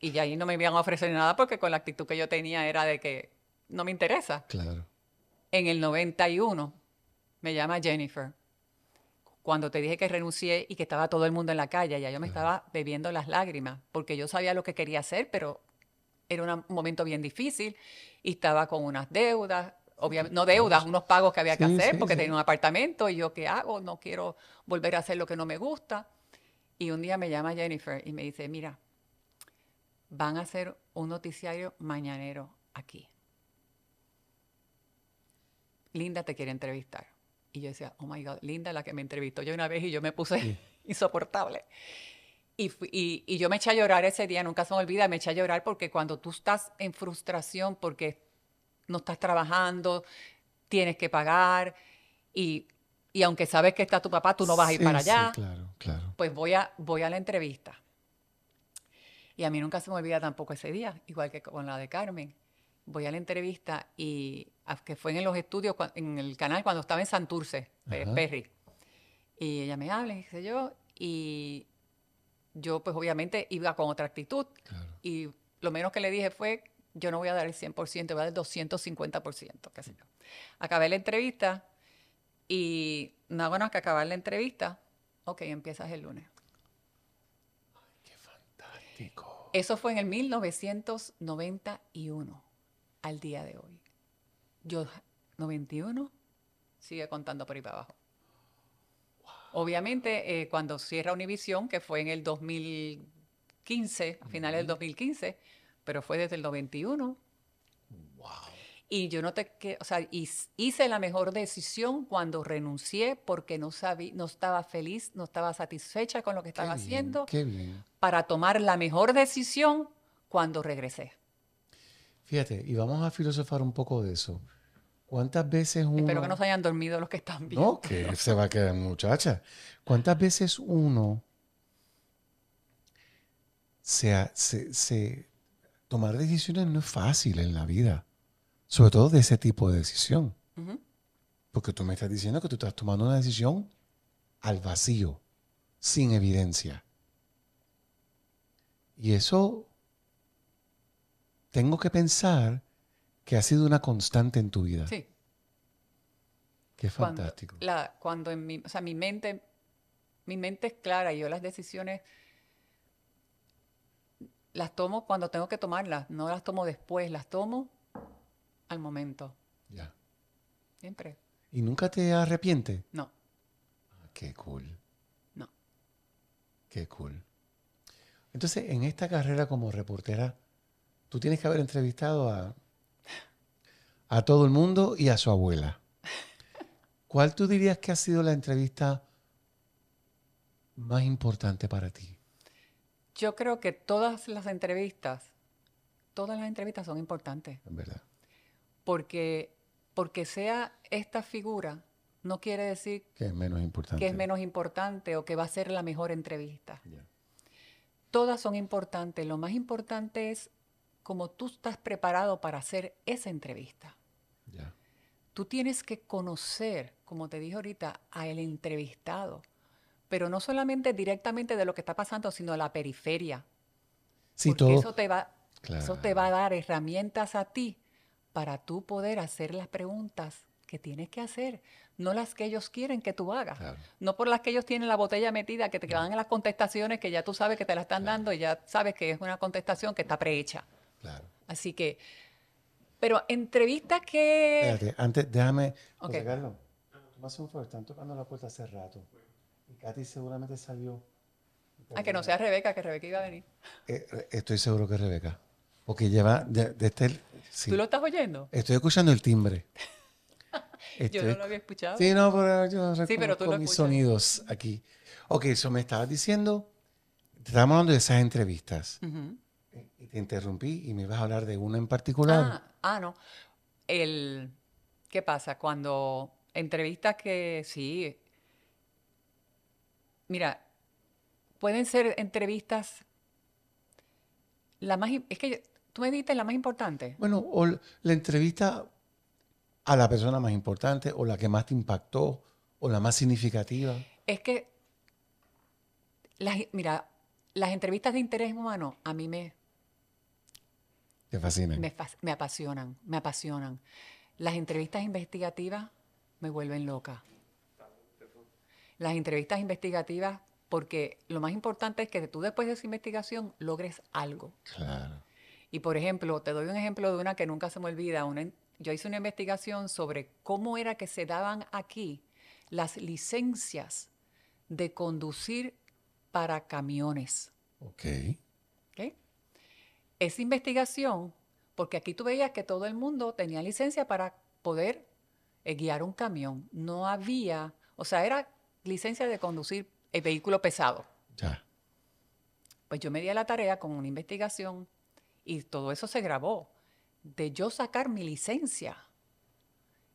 y ahí no me iban a ofrecer nada porque con la actitud que yo tenía era de que no me interesa. Claro. En el 91 me llama Jennifer. Cuando te dije que renuncié y que estaba todo el mundo en la calle, ya yo me estaba bebiendo las lágrimas porque yo sabía lo que quería hacer, pero era un momento bien difícil y estaba con unas deudas, obviamente, no deudas, unos pagos que había que hacer porque tenía un apartamento y yo qué hago, no quiero volver a hacer lo que no me gusta. Y un día me llama Jennifer y me dice, mira, van a hacer un noticiario mañanero aquí. Linda te quiere entrevistar. Y yo decía, oh my God, Linda la que me entrevistó yo una vez y yo me puse [LAUGHS] insoportable. Y, yo me eché a llorar ese día, nunca se me olvida, me eché a llorar porque cuando tú estás en frustración porque no estás trabajando, tienes que pagar y, aunque sabes que está tu papá, tú no vas a ir para allá. Sí, claro, claro. Pues voy a, voy a la entrevista. Y a mí nunca se me olvida tampoco ese día, igual que con la de Carmen. Voy a la entrevista y que fue en los estudios, en el canal cuando estaba en Santurce, eh, Perry. Y ella me habla, qué sé yo, y yo pues obviamente iba con otra actitud. Y lo menos que le dije fue, yo no voy a dar el 100%, voy a dar el 250%, qué sé yo. Acabé la entrevista y nada bueno que acabar la entrevista, ok, empiezas el lunes. Eso fue en el 1991, al día de hoy. Yo, 91, sigue contando por ahí para abajo. Obviamente, eh, cuando cierra Univisión, que fue en el 2015, a finales del 2015, pero fue desde el 91. ¡Wow! Y yo noté que, o sea, hice la mejor decisión cuando renuncié porque no no estaba feliz, no estaba satisfecha con lo que estaba haciendo. Para tomar la mejor decisión cuando regresé. Fíjate, y vamos a filosofar un poco de eso. ¿Cuántas veces uno... Espero que no se hayan dormido los que están viendo. No, que se va a quedar muchacha. ¿Cuántas veces uno se... Tomar decisiones no es fácil en la vida. Sobre todo de ese tipo de decisión. Porque tú me estás diciendo que tú estás tomando una decisión al vacío, sin evidencia. Y eso tengo que pensar que ha sido una constante en tu vida. Sí. Qué fantástico. Cuando, cuando en mi, o sea, mi mente, mi mente es clara yo las decisiones las tomo cuando tengo que tomarlas, no las tomo después, las tomo al momento. Ya. Siempre. ¿Y nunca te arrepientes? No. Ah, qué cool. No. Qué cool. Entonces, en esta carrera como reportera, tú tienes que haber entrevistado a, a todo el mundo y a su abuela. ¿Cuál tú dirías que ha sido la entrevista más importante para ti? Yo creo que todas las entrevistas, todas las entrevistas son importantes. En verdad porque, porque sea esta figura no quiere decir que es menos importante, que es menos importante o que va a ser la mejor entrevista. Todas son importantes. Lo más importante es cómo tú estás preparado para hacer esa entrevista. Tú tienes que conocer, como te dije ahorita, a el entrevistado, pero no solamente directamente de lo que está pasando, sino a la periferia. Sí, porque todo... eso, te va, eso te va a dar herramientas a ti para tú poder hacer las preguntas que tienes que hacer, no las que ellos quieren que tú hagas, no por las que ellos tienen la botella metida, que te no. dan las contestaciones que ya tú sabes que te la están dando y ya sabes que es una contestación que está prehecha. Claro. Así que, pero entrevistas que... Espérate, antes déjame... Okay. Carlos, tú me haces un favor, están tocando la puerta hace rato. Y Katy seguramente salió. Ah, que no sea Rebeca, que Rebeca iba a venir. Eh, estoy seguro que es Rebeca. Porque lleva, desde de este ¿Tú lo estás oyendo? Estoy escuchando el timbre. [LAUGHS] Yo no lo había escuchado. Sí, no, pero yo sí, pero tú lo mis sonidos aquí. Ok, eso me estabas diciendo, te estábamos hablando de esas entrevistas. Y te interrumpí y me vas a hablar de una en particular. Ah, ah no. El, ¿Qué pasa? Cuando entrevistas que sí. Mira, pueden ser entrevistas. La más, es que Tú me diste la más importante. Bueno, o la entrevista a la persona más importante o la que más te impactó o la más significativa. Es que, las, mira, las entrevistas de interés humano a mí me... Te fascinan. Me, me apasionan, me apasionan. Las entrevistas investigativas me vuelven loca. Las entrevistas investigativas, porque lo más importante es que tú después de esa investigación logres algo. Claro. Y por ejemplo, te doy un ejemplo de una que nunca se me olvida. yo hice una investigación sobre cómo era que se daban aquí las licencias de conducir para camiones. Ok. Esa investigación, porque aquí tú veías que todo el mundo tenía licencia para poder eh, guiar un camión. No había, o sea, era licencia de conducir el eh, vehículo pesado. Ya. Pues yo me di a la tarea con una investigación y todo eso se grabó, de yo sacar mi licencia.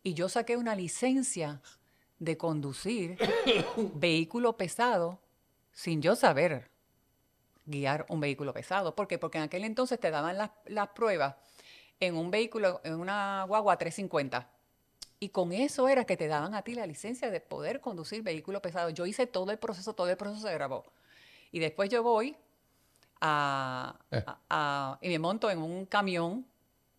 Y yo saqué una licencia de conducir [COUGHS] vehículo pesado sin yo saber guiar un vehículo pesado. ¿Por qué? Porque en aquel entonces te daban las, pruebas en un vehículo, en una guagua 350. Y con eso era que te daban a ti la licencia de poder conducir vehículo pesado. Yo hice todo el proceso, todo el proceso se grabó. Y después yo voy eh. y me monto en un camión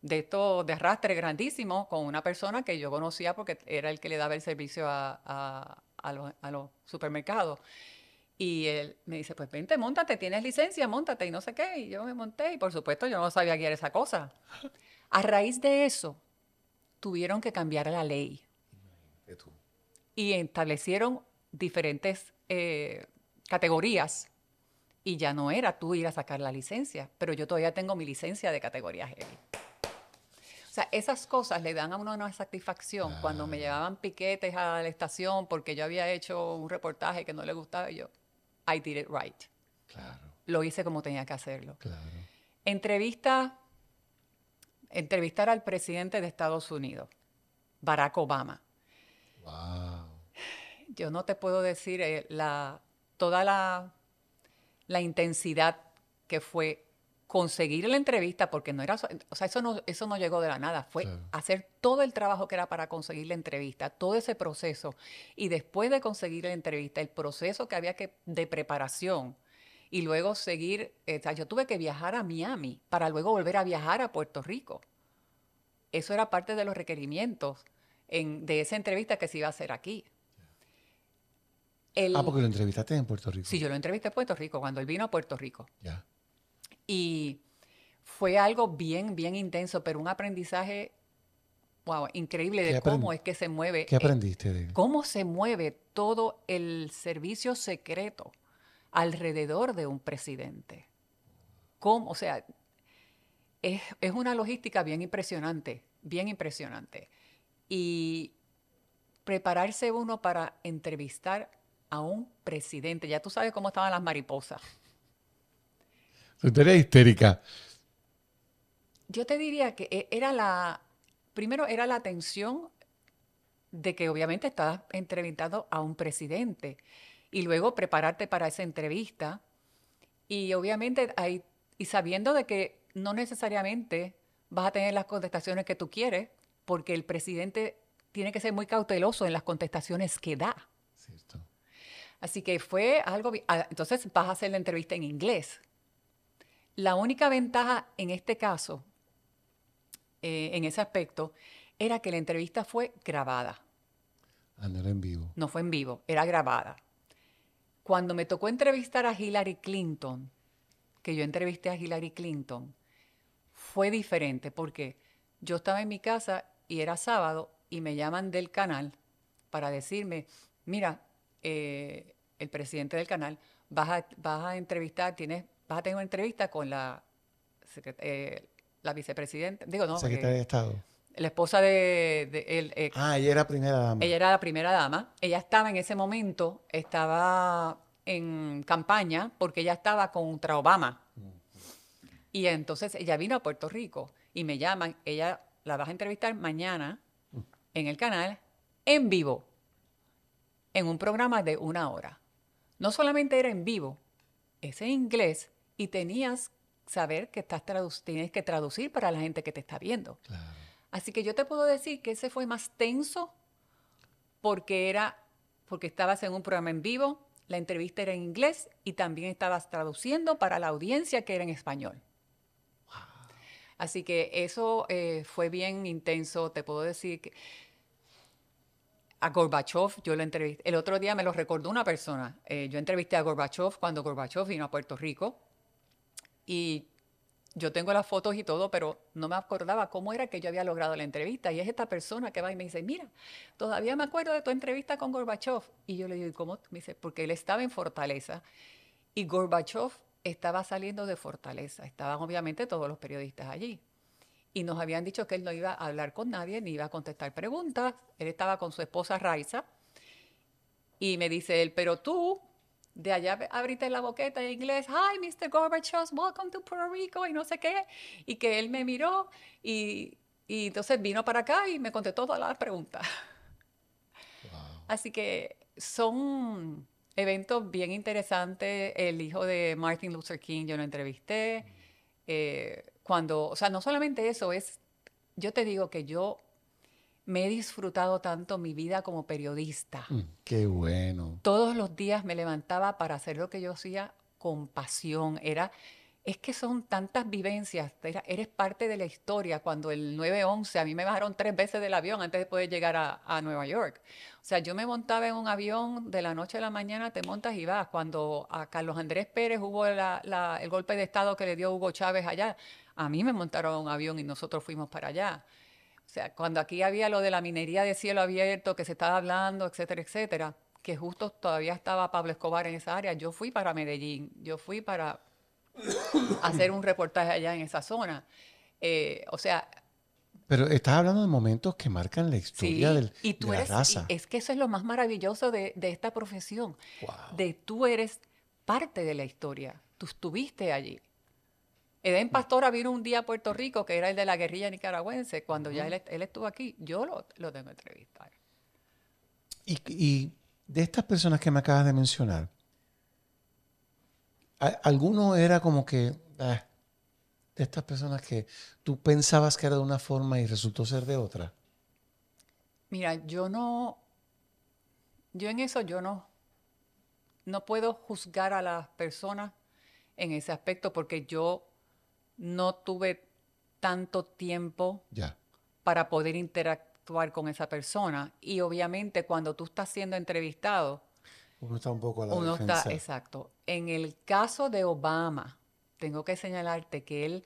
de estos de arrastre grandísimo con una persona que yo conocía porque era el que le daba el servicio a, los, supermercados. Y él me dice, pues vente, montate, tienes licencia, montate y no sé qué. Y yo me monté y por supuesto yo no sabía guiar esa cosa. A raíz de eso, tuvieron que cambiar la ley. Y establecieron diferentes eh, categorías y ya no era tú ir a sacar la licencia, pero yo todavía tengo mi licencia de categoría heavy. O sea, esas cosas le dan a uno una satisfacción. Cuando me ah. llevaban piquetes a la estación porque yo había hecho un reportaje que no le gustaba, yo, I did it right. Claro. Lo hice como tenía que hacerlo. Entrevista, entrevistar al presidente de Estados Unidos, Barack Obama. Wow. Yo no te puedo decir eh, la, toda la la intensidad que fue conseguir la entrevista, porque no era, o sea, eso no, eso no llegó de la nada, fue hacer todo el trabajo que era para conseguir la entrevista, todo ese proceso, y después de conseguir la entrevista, el proceso que había que, de preparación, y luego seguir, eh, o sea, yo tuve que viajar a Miami para luego volver a viajar a Puerto Rico. Eso era parte de los requerimientos de esa entrevista que se iba a hacer aquí ah, porque lo entrevistaste en Puerto Rico. Sí, yo lo entrevisté en Puerto Rico, cuando él vino a Puerto Rico. Y fue algo bien, bien intenso, pero un aprendizaje, wow, increíble de cómo es que se mueve. ¿Qué aprendiste de Cómo se mueve todo el servicio secreto alrededor de un presidente. ¿Cómo? O sea, es, es una logística bien impresionante, bien impresionante. Y prepararse uno para entrevistar a un presidente. Ya tú sabes cómo estaban las mariposas. Usted era histérica. Yo te diría que e, era la, primero era la tensión de que obviamente estabas entrevistando a un presidente y luego prepararte para esa entrevista y obviamente y sabiendo de que no necesariamente vas a tener las contestaciones que tú quieres porque el presidente tiene que ser muy cauteloso en las contestaciones que da. Así que fue algo... Ah, entonces vas a hacer la entrevista en inglés. La única ventaja en este caso, eh, en ese aspecto, era que la entrevista fue grabada. Ah, era en vivo. No fue en vivo, era grabada. Cuando me tocó entrevistar a Hillary Clinton, que yo entrevisté a Hillary Clinton, fue diferente porque yo estaba en mi casa y era sábado y me llaman del canal para decirme, mira, eh, el presidente del canal, vas a, vas a entrevistar, tienes, vas a tener una entrevista con la, eh, la vicepresidenta, digo, no. Secretaria eh, de Estado. La esposa de, él. ah, ella era primera dama. Ella era la primera dama. Ella estaba en ese momento, estaba en campaña porque ella estaba contra Obama. Y entonces ella vino a Puerto Rico y me llaman, ella la vas a entrevistar mañana en el canal en vivo en un programa de una hora. No solamente era en vivo, es en inglés y tenías saber que estás tienes que traducir para la gente que te está viendo. Así que yo te puedo decir que ese fue más tenso porque era porque estabas en un programa en vivo, la entrevista era en inglés y también estabas traduciendo para la audiencia que era en español. Así que eso eh, fue bien intenso, te puedo decir que a Gorbachev, yo lo entrevisté, el otro día me lo recordó una persona, eh, yo entrevisté a Gorbachev cuando Gorbachev vino a Puerto Rico y yo tengo las fotos y todo, pero no me acordaba cómo era que yo había logrado la entrevista. Y es esta persona que va y me dice, mira, todavía me acuerdo de tu entrevista con Gorbachev. Y yo le digo, cómo? Me dice, porque él estaba en Fortaleza y Gorbachev estaba saliendo de Fortaleza. Estaban obviamente todos los periodistas allí y nos habían dicho que él no iba a hablar con nadie ni iba a contestar preguntas. Él estaba con su esposa Raiza y me dice él, pero tú de allá abriste la boqueta en inglés, hi Mr. Gorbachev, welcome to Puerto Rico y no sé qué, y que él me miró y, entonces vino para acá y me contestó todas las preguntas. Así que son eventos bien interesantes. El hijo de Martin Luther King yo lo entrevisté. Eh, cuando, o sea, no solamente eso, es, yo te digo que yo me he disfrutado tanto mi vida como periodista. Mm, qué bueno. Todos los días me levantaba para hacer lo que yo hacía con pasión. Era, es que son tantas vivencias, eres parte de la historia. Cuando el 9-11, a mí me bajaron tres veces del avión antes de poder llegar a, Nueva York. O sea, yo me montaba en un avión de la noche a la mañana, te montas y vas. Cuando a Carlos Andrés Pérez hubo el golpe de Estado que le dio Hugo Chávez allá, a mí me montaron un avión y nosotros fuimos para allá. O sea, cuando aquí había lo de la minería de cielo abierto que se estaba hablando, etcétera, etcétera, que justo todavía estaba Pablo Escobar en esa área, yo fui para Medellín, yo fui para [COUGHS] hacer un reportaje allá en esa zona. Eh, o sea... Pero estás hablando de momentos que marcan la historia del, y tú de la es que eso es lo más maravilloso de, esta profesión. De tú eres parte de la historia. Tú estuviste allí. Edén Pastora vino un día a Puerto Rico, que era el de la guerrilla nicaragüense, cuando ya él, estuvo aquí, yo lo, lo tengo entrevistar. Y, y, de estas personas que me acabas de mencionar, alguno era como que ah, de estas personas que tú pensabas que era de una forma y resultó ser de otra. Mira, yo no, yo en eso yo no, no puedo juzgar a las personas en ese aspecto porque yo no tuve tanto tiempo para poder interactuar con esa persona. Y obviamente cuando tú estás siendo entrevistado, uno está un poco a la Uno está, exacto. En el caso de Obama, tengo que señalarte que él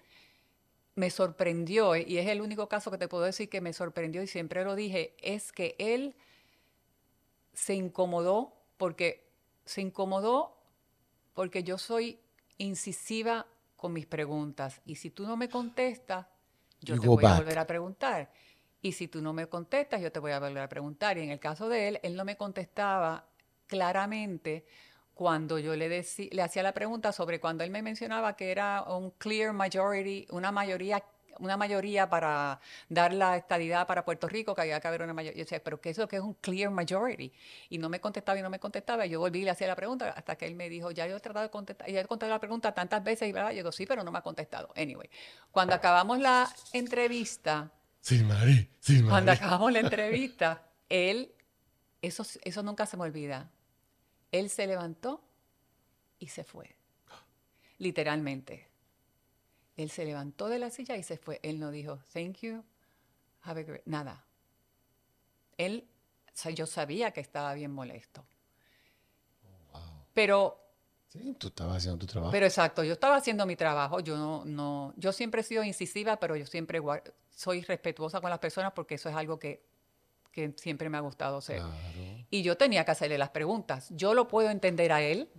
me sorprendió, y es el único caso que te puedo decir que me sorprendió y siempre lo dije, es que él se incomodó porque se incomodó porque yo soy incisiva con mis preguntas y si tú no me contestas, yo te voy a volver a preguntar. Y si tú no me contestas, yo te voy a volver a preguntar. Y en el caso de él, él no me contestaba claramente cuando yo le, le hacía la pregunta sobre cuando él me mencionaba que era un clear majority, una mayoría una mayoría para dar la estadidad para Puerto Rico, que había que haber una mayoría. pero ¿qué es lo que es un clear majority? Y no me contestaba y no me contestaba. Yo volví y le hacía la pregunta hasta que él me dijo, ya yo he tratado de contestar, ya he contestado la pregunta tantas veces y yo digo, sí, pero no me ha contestado. Anyway, cuando acabamos la entrevista. Cuando acabamos la entrevista, él, eso, eso nunca se me olvida. Él se levantó y se fue. Literalmente. Él se levantó de la silla y se fue. Él no dijo, thank you, have a great... Nada. Él, yo sabía que estaba bien molesto. Pero... Sí, tú estabas haciendo tu trabajo. Pero exacto, yo estaba haciendo mi trabajo. Yo no, no, yo siempre he sido incisiva, pero yo siempre soy respetuosa con las personas porque eso es algo que que siempre me ha gustado ser. Y yo tenía que hacerle las preguntas. Yo lo puedo entender a él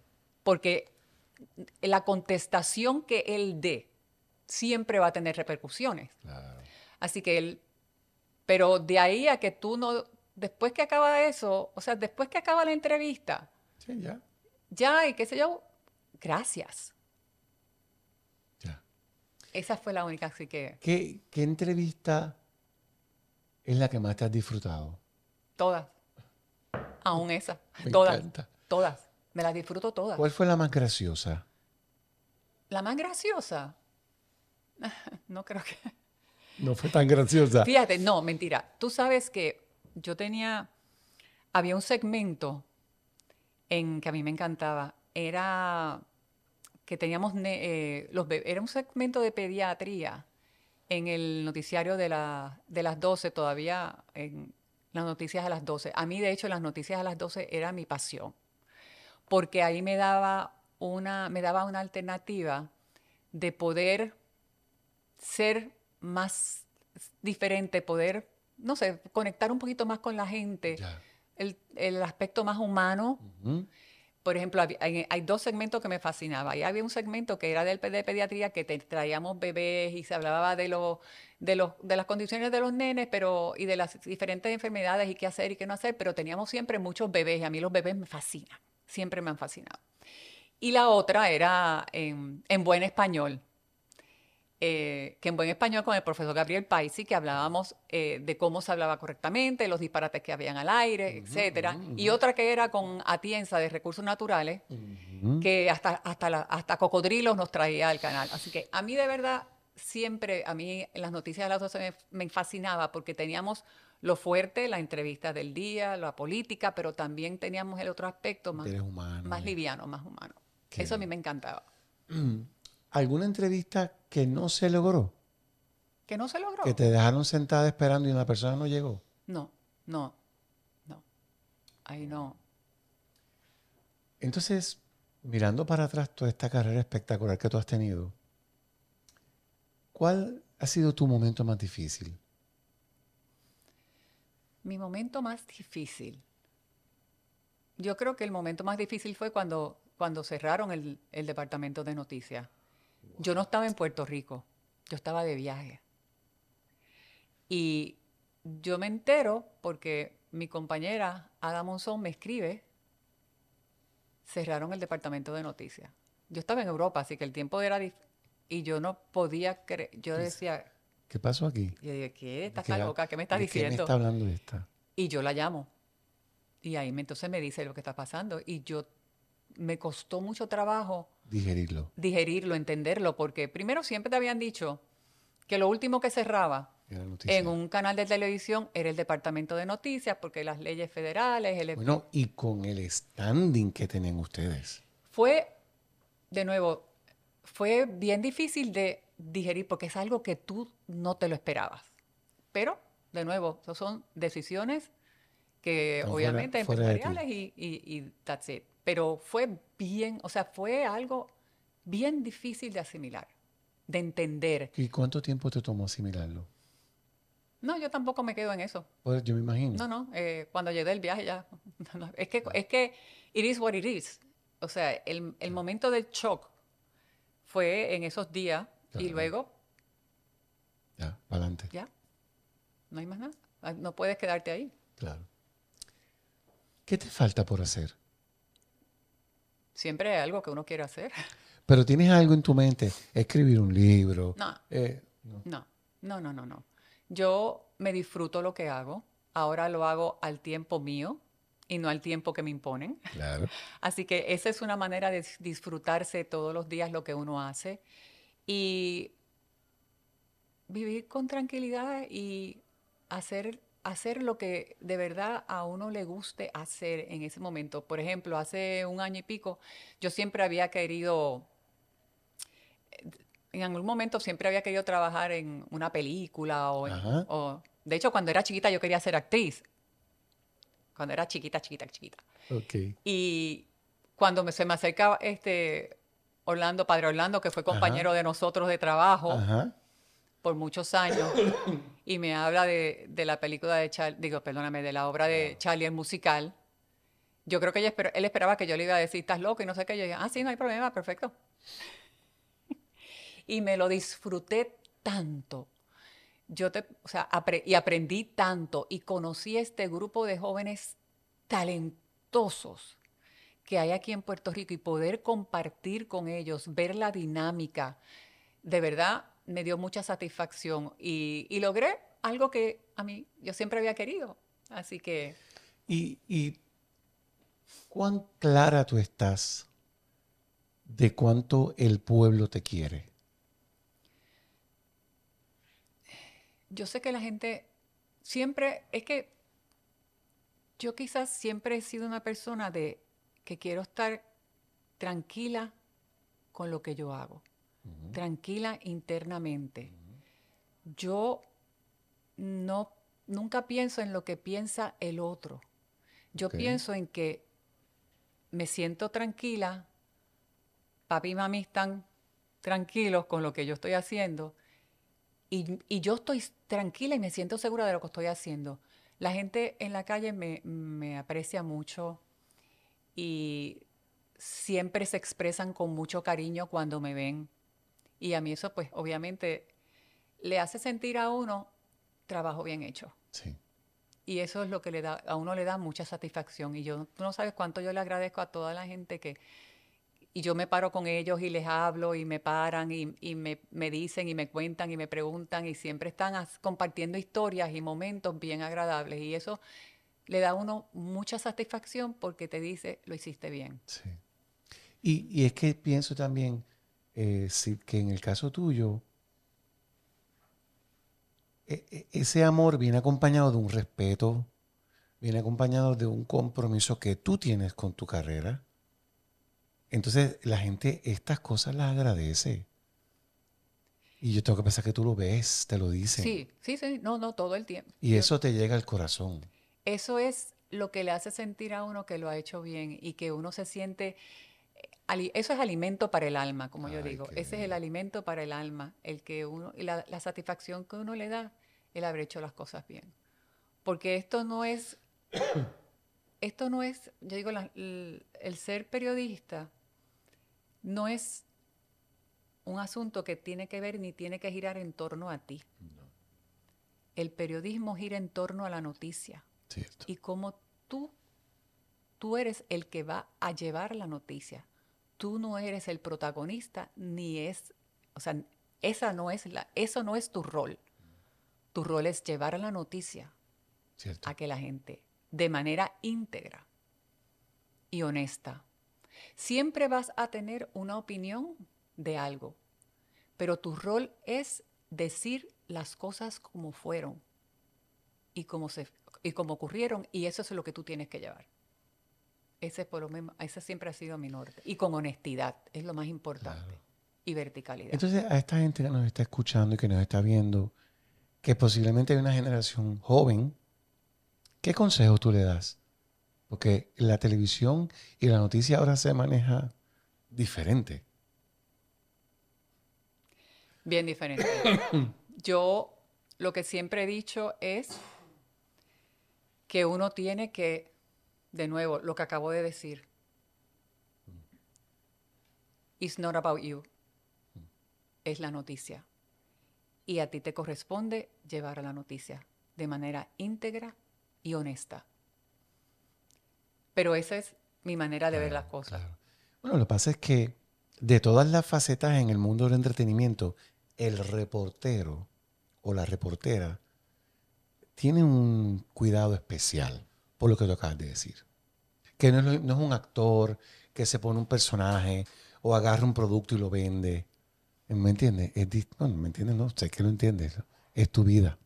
porque la contestación que él dé siempre va a tener repercusiones. Así que él, pero de ahí a que tú no, después que acaba eso, o sea, después que acaba la entrevista, sí, ya. ya y qué sé yo, gracias. Ya. Esa fue la única, así que... qué entrevista es la que más te has disfrutado? Todas. Aún esa. [LAUGHS] todas. Todas. Me las disfruto todas. ¿Cuál fue la más graciosa? La más graciosa. [LAUGHS] no creo que. No fue tan graciosa. Fíjate, no, mentira. Tú sabes que yo tenía. Había un segmento en que a mí me encantaba. Era que teníamos. Eh, los era un segmento de pediatría en el noticiario de, de las 12, todavía en las noticias a las 12. A mí, de hecho, las noticias a las 12 era mi pasión, porque ahí me daba una, me daba una alternativa de poder ser más diferente, poder, no sé, conectar un poquito más con la gente, el, aspecto más humano por ejemplo, hay, dos segmentos que me fascinaban. Y había un segmento que era del de pediatría que traíamos bebés y se hablaba de los de de las condiciones de los nenes, pero y de las diferentes enfermedades y qué hacer y qué no hacer, pero teníamos siempre muchos bebés y a mí los bebés me fascinan, siempre me han fascinado. Y la otra era en buen español, eh, que en buen español con el profesor Gabriel Paisi, que hablábamos eh, de cómo se hablaba correctamente, los disparates que habían al aire, etcétera. Y otra que era con Atienza de Recursos Naturales, que hasta, hasta, hasta cocodrilos nos traía al canal. Así que a mí de verdad, siempre, a mí las noticias de las 12 me, fascinaba porque teníamos lo fuerte, la entrevista del día, la política, pero también teníamos el otro aspecto más, humano, más eh. liviano, más humano. Eso a mí me encantaba. [CLEARS THROAT] alguna entrevista que no se logró? Que no se logró. Que te dejaron sentada esperando y una persona no llegó. No, no, no. Ahí no. Entonces, mirando para atrás toda esta carrera espectacular que tú has tenido, ¿cuál ha sido tu momento más difícil? Mi momento más difícil. Yo creo que el momento más difícil fue cuando, cuando cerraron el departamento de noticias. Yo no estaba en Puerto Rico, yo estaba de viaje. Y yo me entero porque mi compañera Ada Monzón me escribe, cerraron el departamento de noticias. Yo estaba en Europa, así que el tiempo era y yo no podía creer, yo decía... ¿Qué pasó aquí? Yo dije, ¿qué? ¿Estás ¿Qué me estás diciendo? está hablando Y yo la llamo. Y ahí entonces me dice lo que está pasando. Y yo me costó mucho trabajo Digerirlo. Digerirlo, entenderlo, porque primero siempre te habían dicho que lo último que cerraba en un canal de televisión era el departamento de noticias, porque las leyes federales... Bueno, y con el standing que tienen ustedes. Fue, de nuevo, fue bien difícil de digerir, porque es algo que tú no te lo esperabas. Pero, de nuevo, son decisiones que obviamente y, y that's it pero fue bien, o sea, fue algo bien difícil de asimilar, de entender. ¿Y cuánto tiempo te tomó asimilarlo? No, yo tampoco me quedo en eso. Pues yo me imagino. No, no, eh, cuando llegué el viaje ya. [LAUGHS] es, que, es que it is what it is. O sea, el, momento del shock fue en esos días y luego. Ya, para adelante. Ya. No hay más nada. Ah, no puedes quedarte ahí. Claro. ¿Qué te falta por hacer? siempre hay algo que uno quiere hacer. [LAUGHS] Pero tienes algo en tu mente, escribir un libro. No, eh, no. no, no, no, no, no. Yo me disfruto lo que hago. Ahora lo hago al tiempo mío y no al tiempo que me imponen. Claro. [LAUGHS] Así que esa es una manera de disfrutarse todos los días lo que uno hace y vivir con tranquilidad y hacer hacer lo que de verdad a uno le guste hacer en ese momento. Por ejemplo, hace un año y pico yo siempre había querido, en algún momento siempre había querido trabajar en una película o, de hecho cuando era chiquita yo quería ser actriz. Cuando era chiquita, chiquita, chiquita. Okay. Y cuando me, se me acercaba este Orlando, Padre Orlando, que fue compañero de nosotros de trabajo, Ajá por muchos años y me habla de, la película de Charlie, digo, perdóname, de la obra de Charlie, el musical. Yo creo que él esperaba que yo le iba a decir, estás loco y no sé qué. Yo ah, sí, no hay problema, perfecto. [LAUGHS] y me lo disfruté tanto. Yo te, o sea, y aprendí tanto y conocí este grupo de jóvenes talentosos que hay aquí en Puerto Rico y poder compartir con ellos, ver la dinámica. De verdad, me dio mucha satisfacción y, logré algo que a mí yo siempre había querido. Así que... ¿Y, y cuán clara tú estás de cuánto el pueblo te quiere? Yo sé que la gente siempre, es que yo quizás siempre he sido una persona de que quiero estar tranquila con lo que yo hago tranquila internamente. Yo no, nunca pienso en lo que piensa el otro. Yo pienso en que me siento tranquila, papi y mami están tranquilos con lo que yo estoy haciendo y, y yo estoy tranquila y me siento segura de lo que estoy haciendo. La gente en la calle me, me aprecia mucho y siempre se expresan con mucho cariño cuando me ven. Y a mí eso, pues, obviamente, le hace sentir a uno trabajo bien hecho. Sí. Y eso es lo que le da, a uno le da mucha satisfacción. Y yo, tú no sabes cuánto yo le agradezco a toda la gente que, y yo me paro con ellos y les hablo y me paran y, me, dicen y me cuentan y me preguntan y siempre están compartiendo historias y momentos bien agradables y eso le da a uno mucha satisfacción porque te dice lo hiciste bien. Sí. Y, y es que pienso también, eh, si, que en el caso tuyo, e, e, ese amor viene acompañado de un respeto, viene acompañado de un compromiso que tú tienes con tu carrera. Entonces la gente estas cosas las agradece. Y yo tengo que pensar que tú lo ves, te lo dicen. Sí, sí, sí, no, no, todo el tiempo. Y eso te llega al corazón. Eso es lo que le hace sentir a uno que lo ha hecho bien y que uno se siente eso es alimento para el alma, como yo digo. Ese es el alimento para el alma, el que uno, la, la, satisfacción que uno le da el haber hecho las cosas bien. Porque esto no es, [COUGHS] esto no es, yo digo, el, ser periodista no es un asunto que tiene que ver ni tiene que girar en torno a ti. El periodismo gira en torno a la noticia. Y como tú, tú eres el que va a llevar la noticia tú no eres el protagonista ni es, o sea, esa no es la, eso no es tu rol. Tu rol es llevar la noticia a que la gente, de manera íntegra y honesta, siempre vas a tener una opinión de algo, pero tu rol es decir las cosas como fueron y se, y como ocurrieron, y eso es lo que tú tienes que llevar. Ese, por lo menos, esa siempre ha sido mi norte. Y con honestidad, es lo más importante. Y verticalidad. Entonces, a esta gente que nos está escuchando y que nos está viendo, que posiblemente hay una generación joven, ¿qué consejo tú le das? Porque la televisión y la noticia ahora se maneja diferente. Bien diferente. [COUGHS] Yo lo que siempre he dicho es que uno tiene que de nuevo, lo que acabo de decir. It's not about you. Es la noticia. Y a ti te corresponde llevar a la noticia de manera íntegra y honesta. Pero esa es mi manera de ver las cosas. Bueno, lo que pasa es que de todas las facetas en el mundo del entretenimiento, el reportero o la reportera tiene un cuidado especial por lo que tú acabas de decir. Que no, es un actor que se pone un personaje o agarra un producto y lo vende. ¿Me entiendes? Es no, me entiendes, no, sé que lo entiendes. Es tu vida.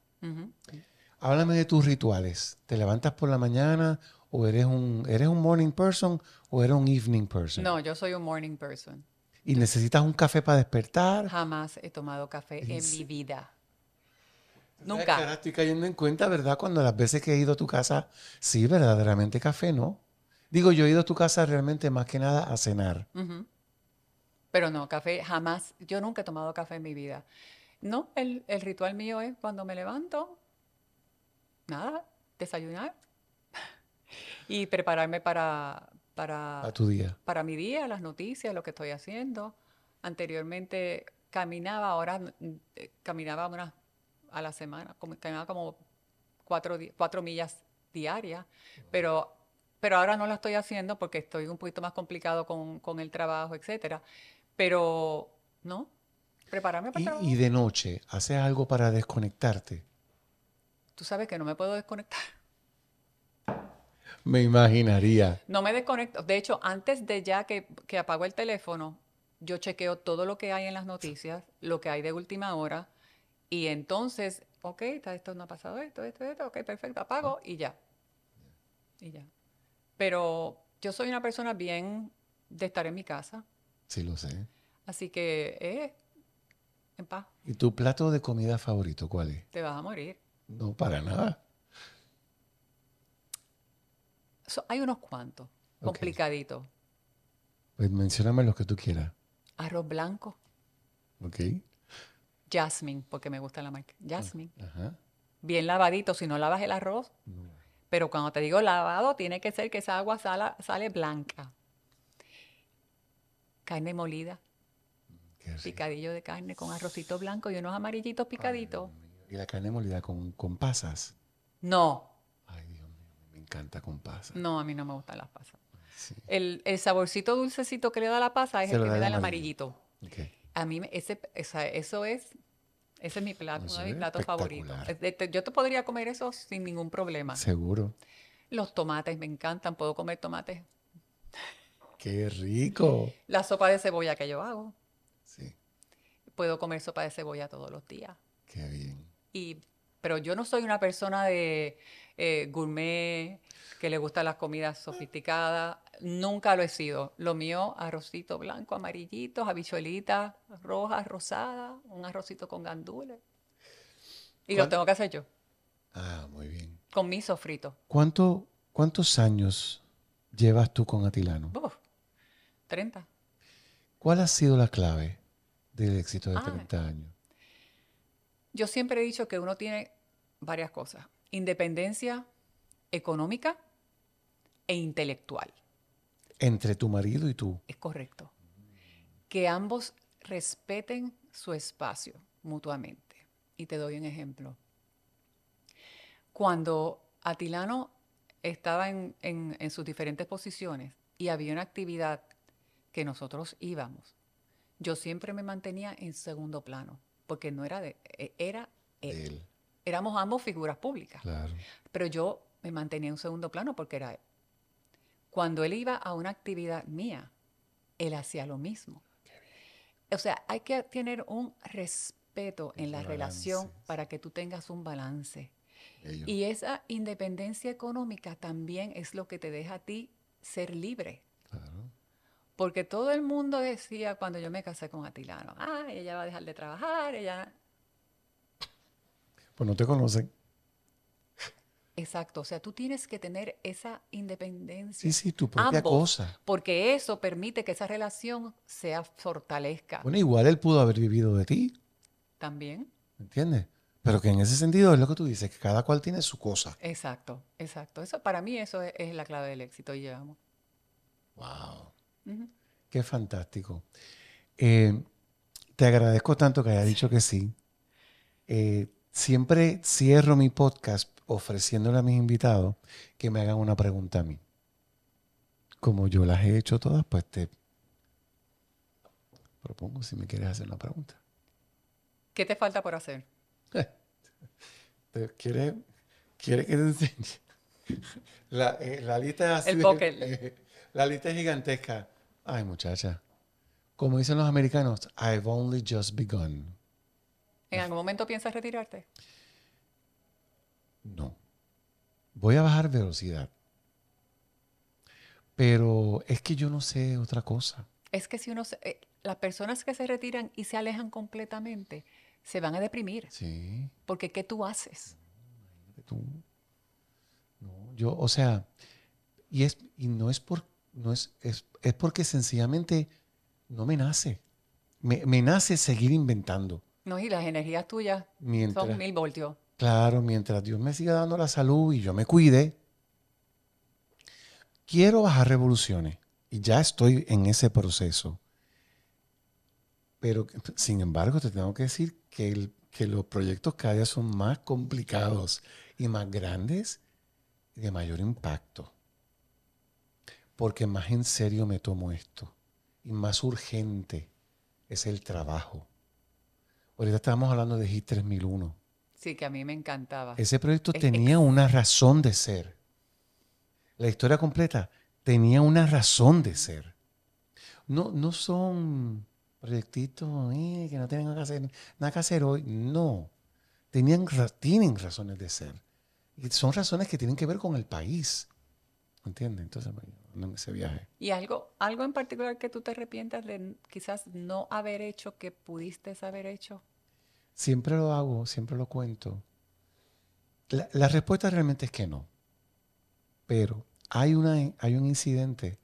Háblame de tus rituales. ¿Te levantas por la mañana o eres un, eres un morning person o eres un evening person? No, yo soy un morning person. ¿Y necesitas un café para despertar? Jamás he tomado café en mi vida. Nunca. Ahora estoy cayendo en cuenta, ¿verdad? Cuando las veces que he ido a tu casa, sí, verdaderamente café, ¿no? Digo, yo he ido a tu casa realmente más que nada a cenar. Pero no, café jamás. Yo nunca he tomado café en mi vida. No, el, el ritual mío es cuando me levanto, nada, desayunar [LAUGHS] y prepararme para, para, a tu día. para mi día, las noticias, lo que estoy haciendo. Anteriormente caminaba, ahora mm, eh, caminaba unas a la semana, como, caminaba como cuatro, millas diarias, pero, pero ahora no la estoy haciendo porque estoy un poquito más complicado con, el trabajo, etcétera. Pero, ¿no? Prepararme para ¿Y, ¿Y de noche haces algo para desconectarte? Tú sabes que no me puedo desconectar. Me imaginaría. No me desconecto. De hecho, antes de ya que, que apago el teléfono, yo chequeo todo lo que hay en las noticias, lo que hay de última hora, y entonces, ok, esto no ha pasado, esto, esto, esto, ok, perfecto, apago y ya. Y ya. Pero yo soy una persona bien de estar en mi casa. Sí, lo sé. Así que, eh, en paz. ¿Y tu plato de comida favorito cuál es? Te vas a morir. No, para nada. hay unos cuantos, complicaditos. Pues mencioname los que tú quieras. Arroz blanco. Ok. Jasmine, porque me gusta la marca. Jasmine. Ah, Bien lavadito, si no lavas el arroz. Pero cuando te digo lavado, tiene que ser que esa agua sale blanca. Carne molida. Mm, Picadillo de carne con arrocito blanco y unos amarillitos picaditos. ¿Y la carne molida con, pasas? No. Ay, Dios mío, me encanta con pasas. No, a mí no me gustan las pasas. El, saborcito dulcecito que le da la pasa es el que le da el amarillito. A mí ese, eso es, ese es mi plato, uno de mis platos favoritos. Este, yo te podría comer eso sin ningún problema. Seguro. Los tomates me encantan, puedo comer tomates. ¡Qué rico! La sopa de cebolla que yo hago. Sí. Puedo comer sopa de cebolla todos los días. ¡Qué bien! Y, pero yo no soy una persona de, eh, gourmet, que le gustan las comidas sofisticadas. Nunca lo he sido. Lo mío, arrocito blanco, amarillito, habichuelitas rojas, rosadas, un arrocito con gandules. Y lo tengo que hacer yo. Ah, muy bien. Con mi sofrito. ¿Cuántos años llevas tú con Atilano? 30. ¿Cuál ha sido la clave del éxito de 30 este ah. años? Yo siempre he dicho que uno tiene varias cosas. Independencia económica e intelectual. Entre tu marido y tú. Es correcto. Que ambos respeten su espacio mutuamente. Y te doy un ejemplo. Cuando Atilano estaba en, sus diferentes posiciones y había una actividad que nosotros íbamos, yo siempre me mantenía en segundo plano, porque no era de, e, era él éramos ambos figuras públicas. Pero yo me mantenía en un segundo plano porque era él. Cuando él iba a una actividad mía, él hacía lo mismo. O sea, hay que tener un respeto en la relación para que tú tengas un balance. Y esa independencia económica también es lo que te deja a ti ser libre. Porque todo el mundo decía cuando yo me casé con Atilano, ah, ella va a dejar de trabajar, ella pues no te conocen. Exacto, o sea, tú tienes que tener esa independencia. Sí, sí, tu propia cosa. Porque eso permite que esa relación sea fortalezca. Bueno, igual él pudo haber vivido de ti. También. ¿Entiendes? Pero que en ese sentido es lo que tú dices, que cada cual tiene su cosa. Exacto, exacto. Eso, para mí eso es, la clave del éxito y llegamos. Wow. Qué fantástico. Eh, te agradezco tanto que hayas dicho que sí. Eh, siempre cierro mi podcast ofreciéndole a mis invitados que me hagan una pregunta a mí. Como yo las he hecho todas, pues te propongo si me quieres hacer una pregunta. ¿Qué te falta por hacer? [LAUGHS] ¿Quieres, que te enseñe? [LAUGHS] Eh, la, lista eh, la lista es gigantesca. Ay, muchacha. Como dicen los americanos, I've only just begun. ¿En algún momento piensas retirarte? No. Voy a bajar velocidad. Pero es que yo no sé otra cosa. Es que si uno eh, las personas que se retiran y se alejan completamente se van a deprimir. Sí. Porque ¿qué tú haces? tú. No, yo, o sea, y es no es por no es, es, porque sencillamente no me nace. Me, me nace seguir inventando. No, y las energías tuyas son mil voltios. Claro, mientras Dios me siga dando la salud y yo me cuide, quiero bajar revoluciones. Y ya estoy en ese proceso. Pero, sin embargo, te tengo que decir que, que los proyectos cada día son más complicados y más grandes y de mayor impacto. Porque más en serio me tomo esto. Y más urgente es el trabajo Ahorita estábamos hablando de HIT 3001. Sí, que a mí me encantaba. Ese proyecto tenía una razón de ser. La historia completa tenía una razón de ser. No, no son proyectitos eh, que no tienen nada que, hacer, nada que hacer hoy. No. Tenían, tienen razones de ser. Y son razones que tienen que ver con el país. ¿Entiendes? Entonces, pues, ese viaje. ¿Y algo, algo en particular que tú te arrepientas de quizás no haber hecho, que pudiste haber hecho? Siempre lo hago, siempre lo cuento. La, respuesta realmente es que no. Pero hay, una, hay un incidente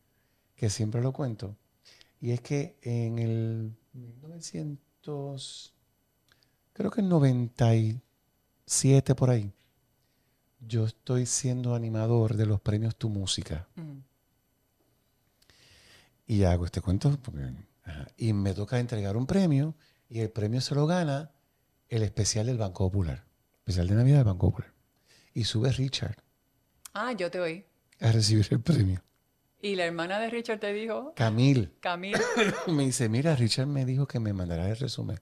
que siempre lo cuento. Y es que en el 1900, creo que en 97 por ahí, yo estoy siendo animador de los premios Tu Música. Mm. Y hago este cuento y me toca entregar un premio y el premio se lo gana el especial del Banco Popular. Especial de Navidad del Banco Popular. Y sube Richard Ah, yo te oí. a recibir el premio. Y la hermana de Richard te dijo, Camil Camille. [LAUGHS] me dice, mira, Richard me dijo que me mandará el resumen.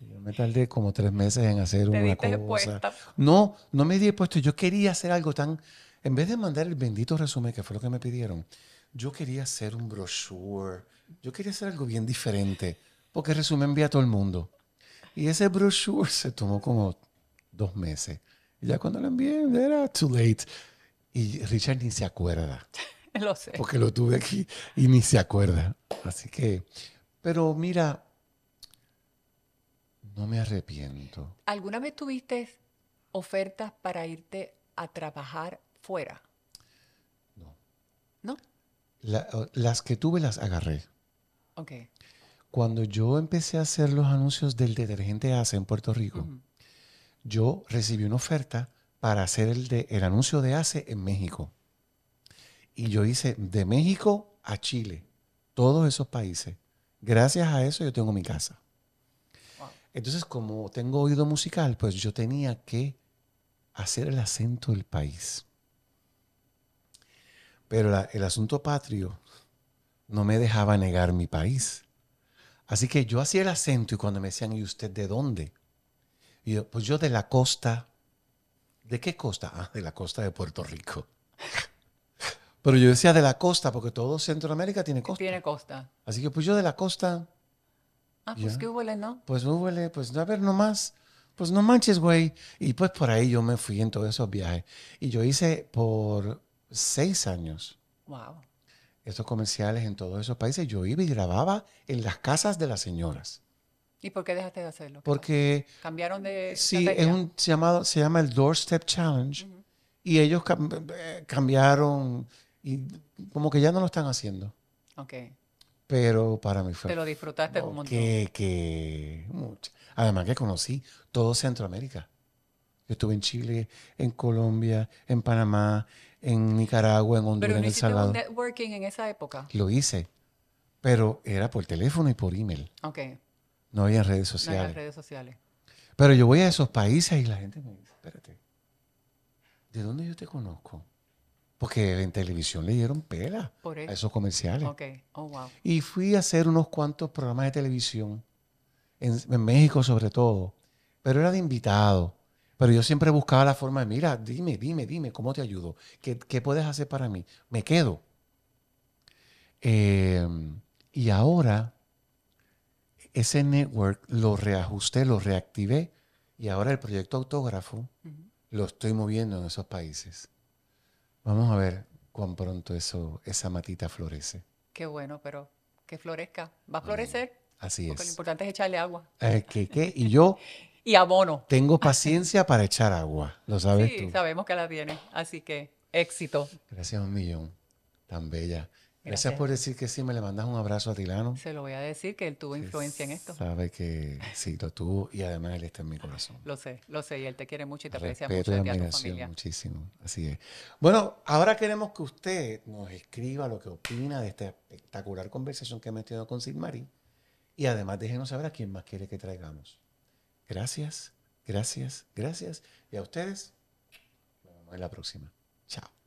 Yo me tardé como tres meses en hacer te una No, no me di puesto. Yo quería hacer algo tan. En vez de mandar el bendito resumen, que fue lo que me pidieron, yo quería hacer un brochure. Yo quería hacer algo bien diferente. Porque el resumen envía a todo el mundo. Y ese brochure se tomó como dos meses. Y ya cuando lo envié, era too late. Y Richard ni se acuerda. [LAUGHS] lo sé. Porque lo tuve aquí y ni se acuerda. Así que, pero mira, no me arrepiento. ¿Alguna vez tuviste ofertas para irte a trabajar fuera? No. ¿No? las que tuve las agarré. Ok cuando yo empecé a hacer los anuncios del detergente ACE en Puerto Rico, yo recibí una oferta para hacer el, anuncio de ACE en México. Y yo hice de México a Chile, todos esos países. Gracias a eso yo tengo mi casa. Entonces, como tengo oído musical, pues yo tenía que hacer el acento del país. Pero el asunto patrio no me dejaba negar mi país. Así que yo hacía el acento y cuando me decían, ¿y usted de dónde? yo, pues yo de la costa. ¿De qué costa? Ah, de la costa de Puerto Rico. [LAUGHS] Pero yo decía de la costa, porque todo Centroamérica tiene costa. Tiene costa. Así que pues yo de la costa. Ah, pues qué huele, ¿no? Pues huele, pues a ver nomás. Pues no manches, güey. Y pues por ahí yo me fui en todos esos viajes. Y yo hice por seis años. Wow. Estos comerciales en todos esos países, yo iba y grababa en las casas de las señoras. ¿Y por qué dejaste de hacerlo? Porque... Cambiaron de... Sí, es un llamado, se llama el Doorstep Challenge y ellos eh, cambiaron y como que ya no lo están haciendo. Ok. Pero para mí fue... Te lo disfrutaste un oh, montón. Que, que... Mucho. Además que conocí todo Centroamérica. Yo estuve en Chile, en Colombia, en Panamá, en Nicaragua, en Honduras, en El Salvador. Un networking en esa época? Lo hice, pero era por teléfono y por email. Ok. No había redes sociales. No había redes sociales. Pero yo voy a esos países y la gente me dice, espérate, ¿de dónde yo te conozco? Porque en televisión le dieron pelas e a esos comerciales. Okay. Oh, wow. Y fui a hacer unos cuantos programas de televisión, en, en México sobre todo, pero era de invitado. Pero yo siempre buscaba la forma de, mira, dime, dime, dime, ¿cómo te ayudo? ¿Qué, puedes hacer para mí? Me quedo. Em, y ahora ese network lo reajusté, lo reactivé y ahora el proyecto autógrafo lo estoy moviendo en esos países. Vamos a ver cuán pronto eso, esa matita florece. Qué bueno, pero que florezca. Va a florecer. Así es. lo importante es echarle agua. Eh, qué? y yo [LAUGHS] y abono. Tengo paciencia para echar agua, lo sabes tú. sí, sabemos que la tiene, así que éxito. Gracias un millón, tan bella. Gracias. por decir que sí, me le mandas un abrazo a Tilano. Se lo voy a decir que él tuvo influencia en esto. Sabe que sí, lo tuvo y además él está en mi corazón. Lo sé, lo sé, y él te quiere mucho y te aprecia mucho. Y admiración, muchísimo. Así es. Bueno, ahora queremos que usted nos escriba lo que opina de esta espectacular conversación que hemos tenido con Sigmarín. y además déjenos saber a quién más quiere que traigamos. Gracias, gracias, gracias. Y a ustedes, nos vemos en la próxima. Chao.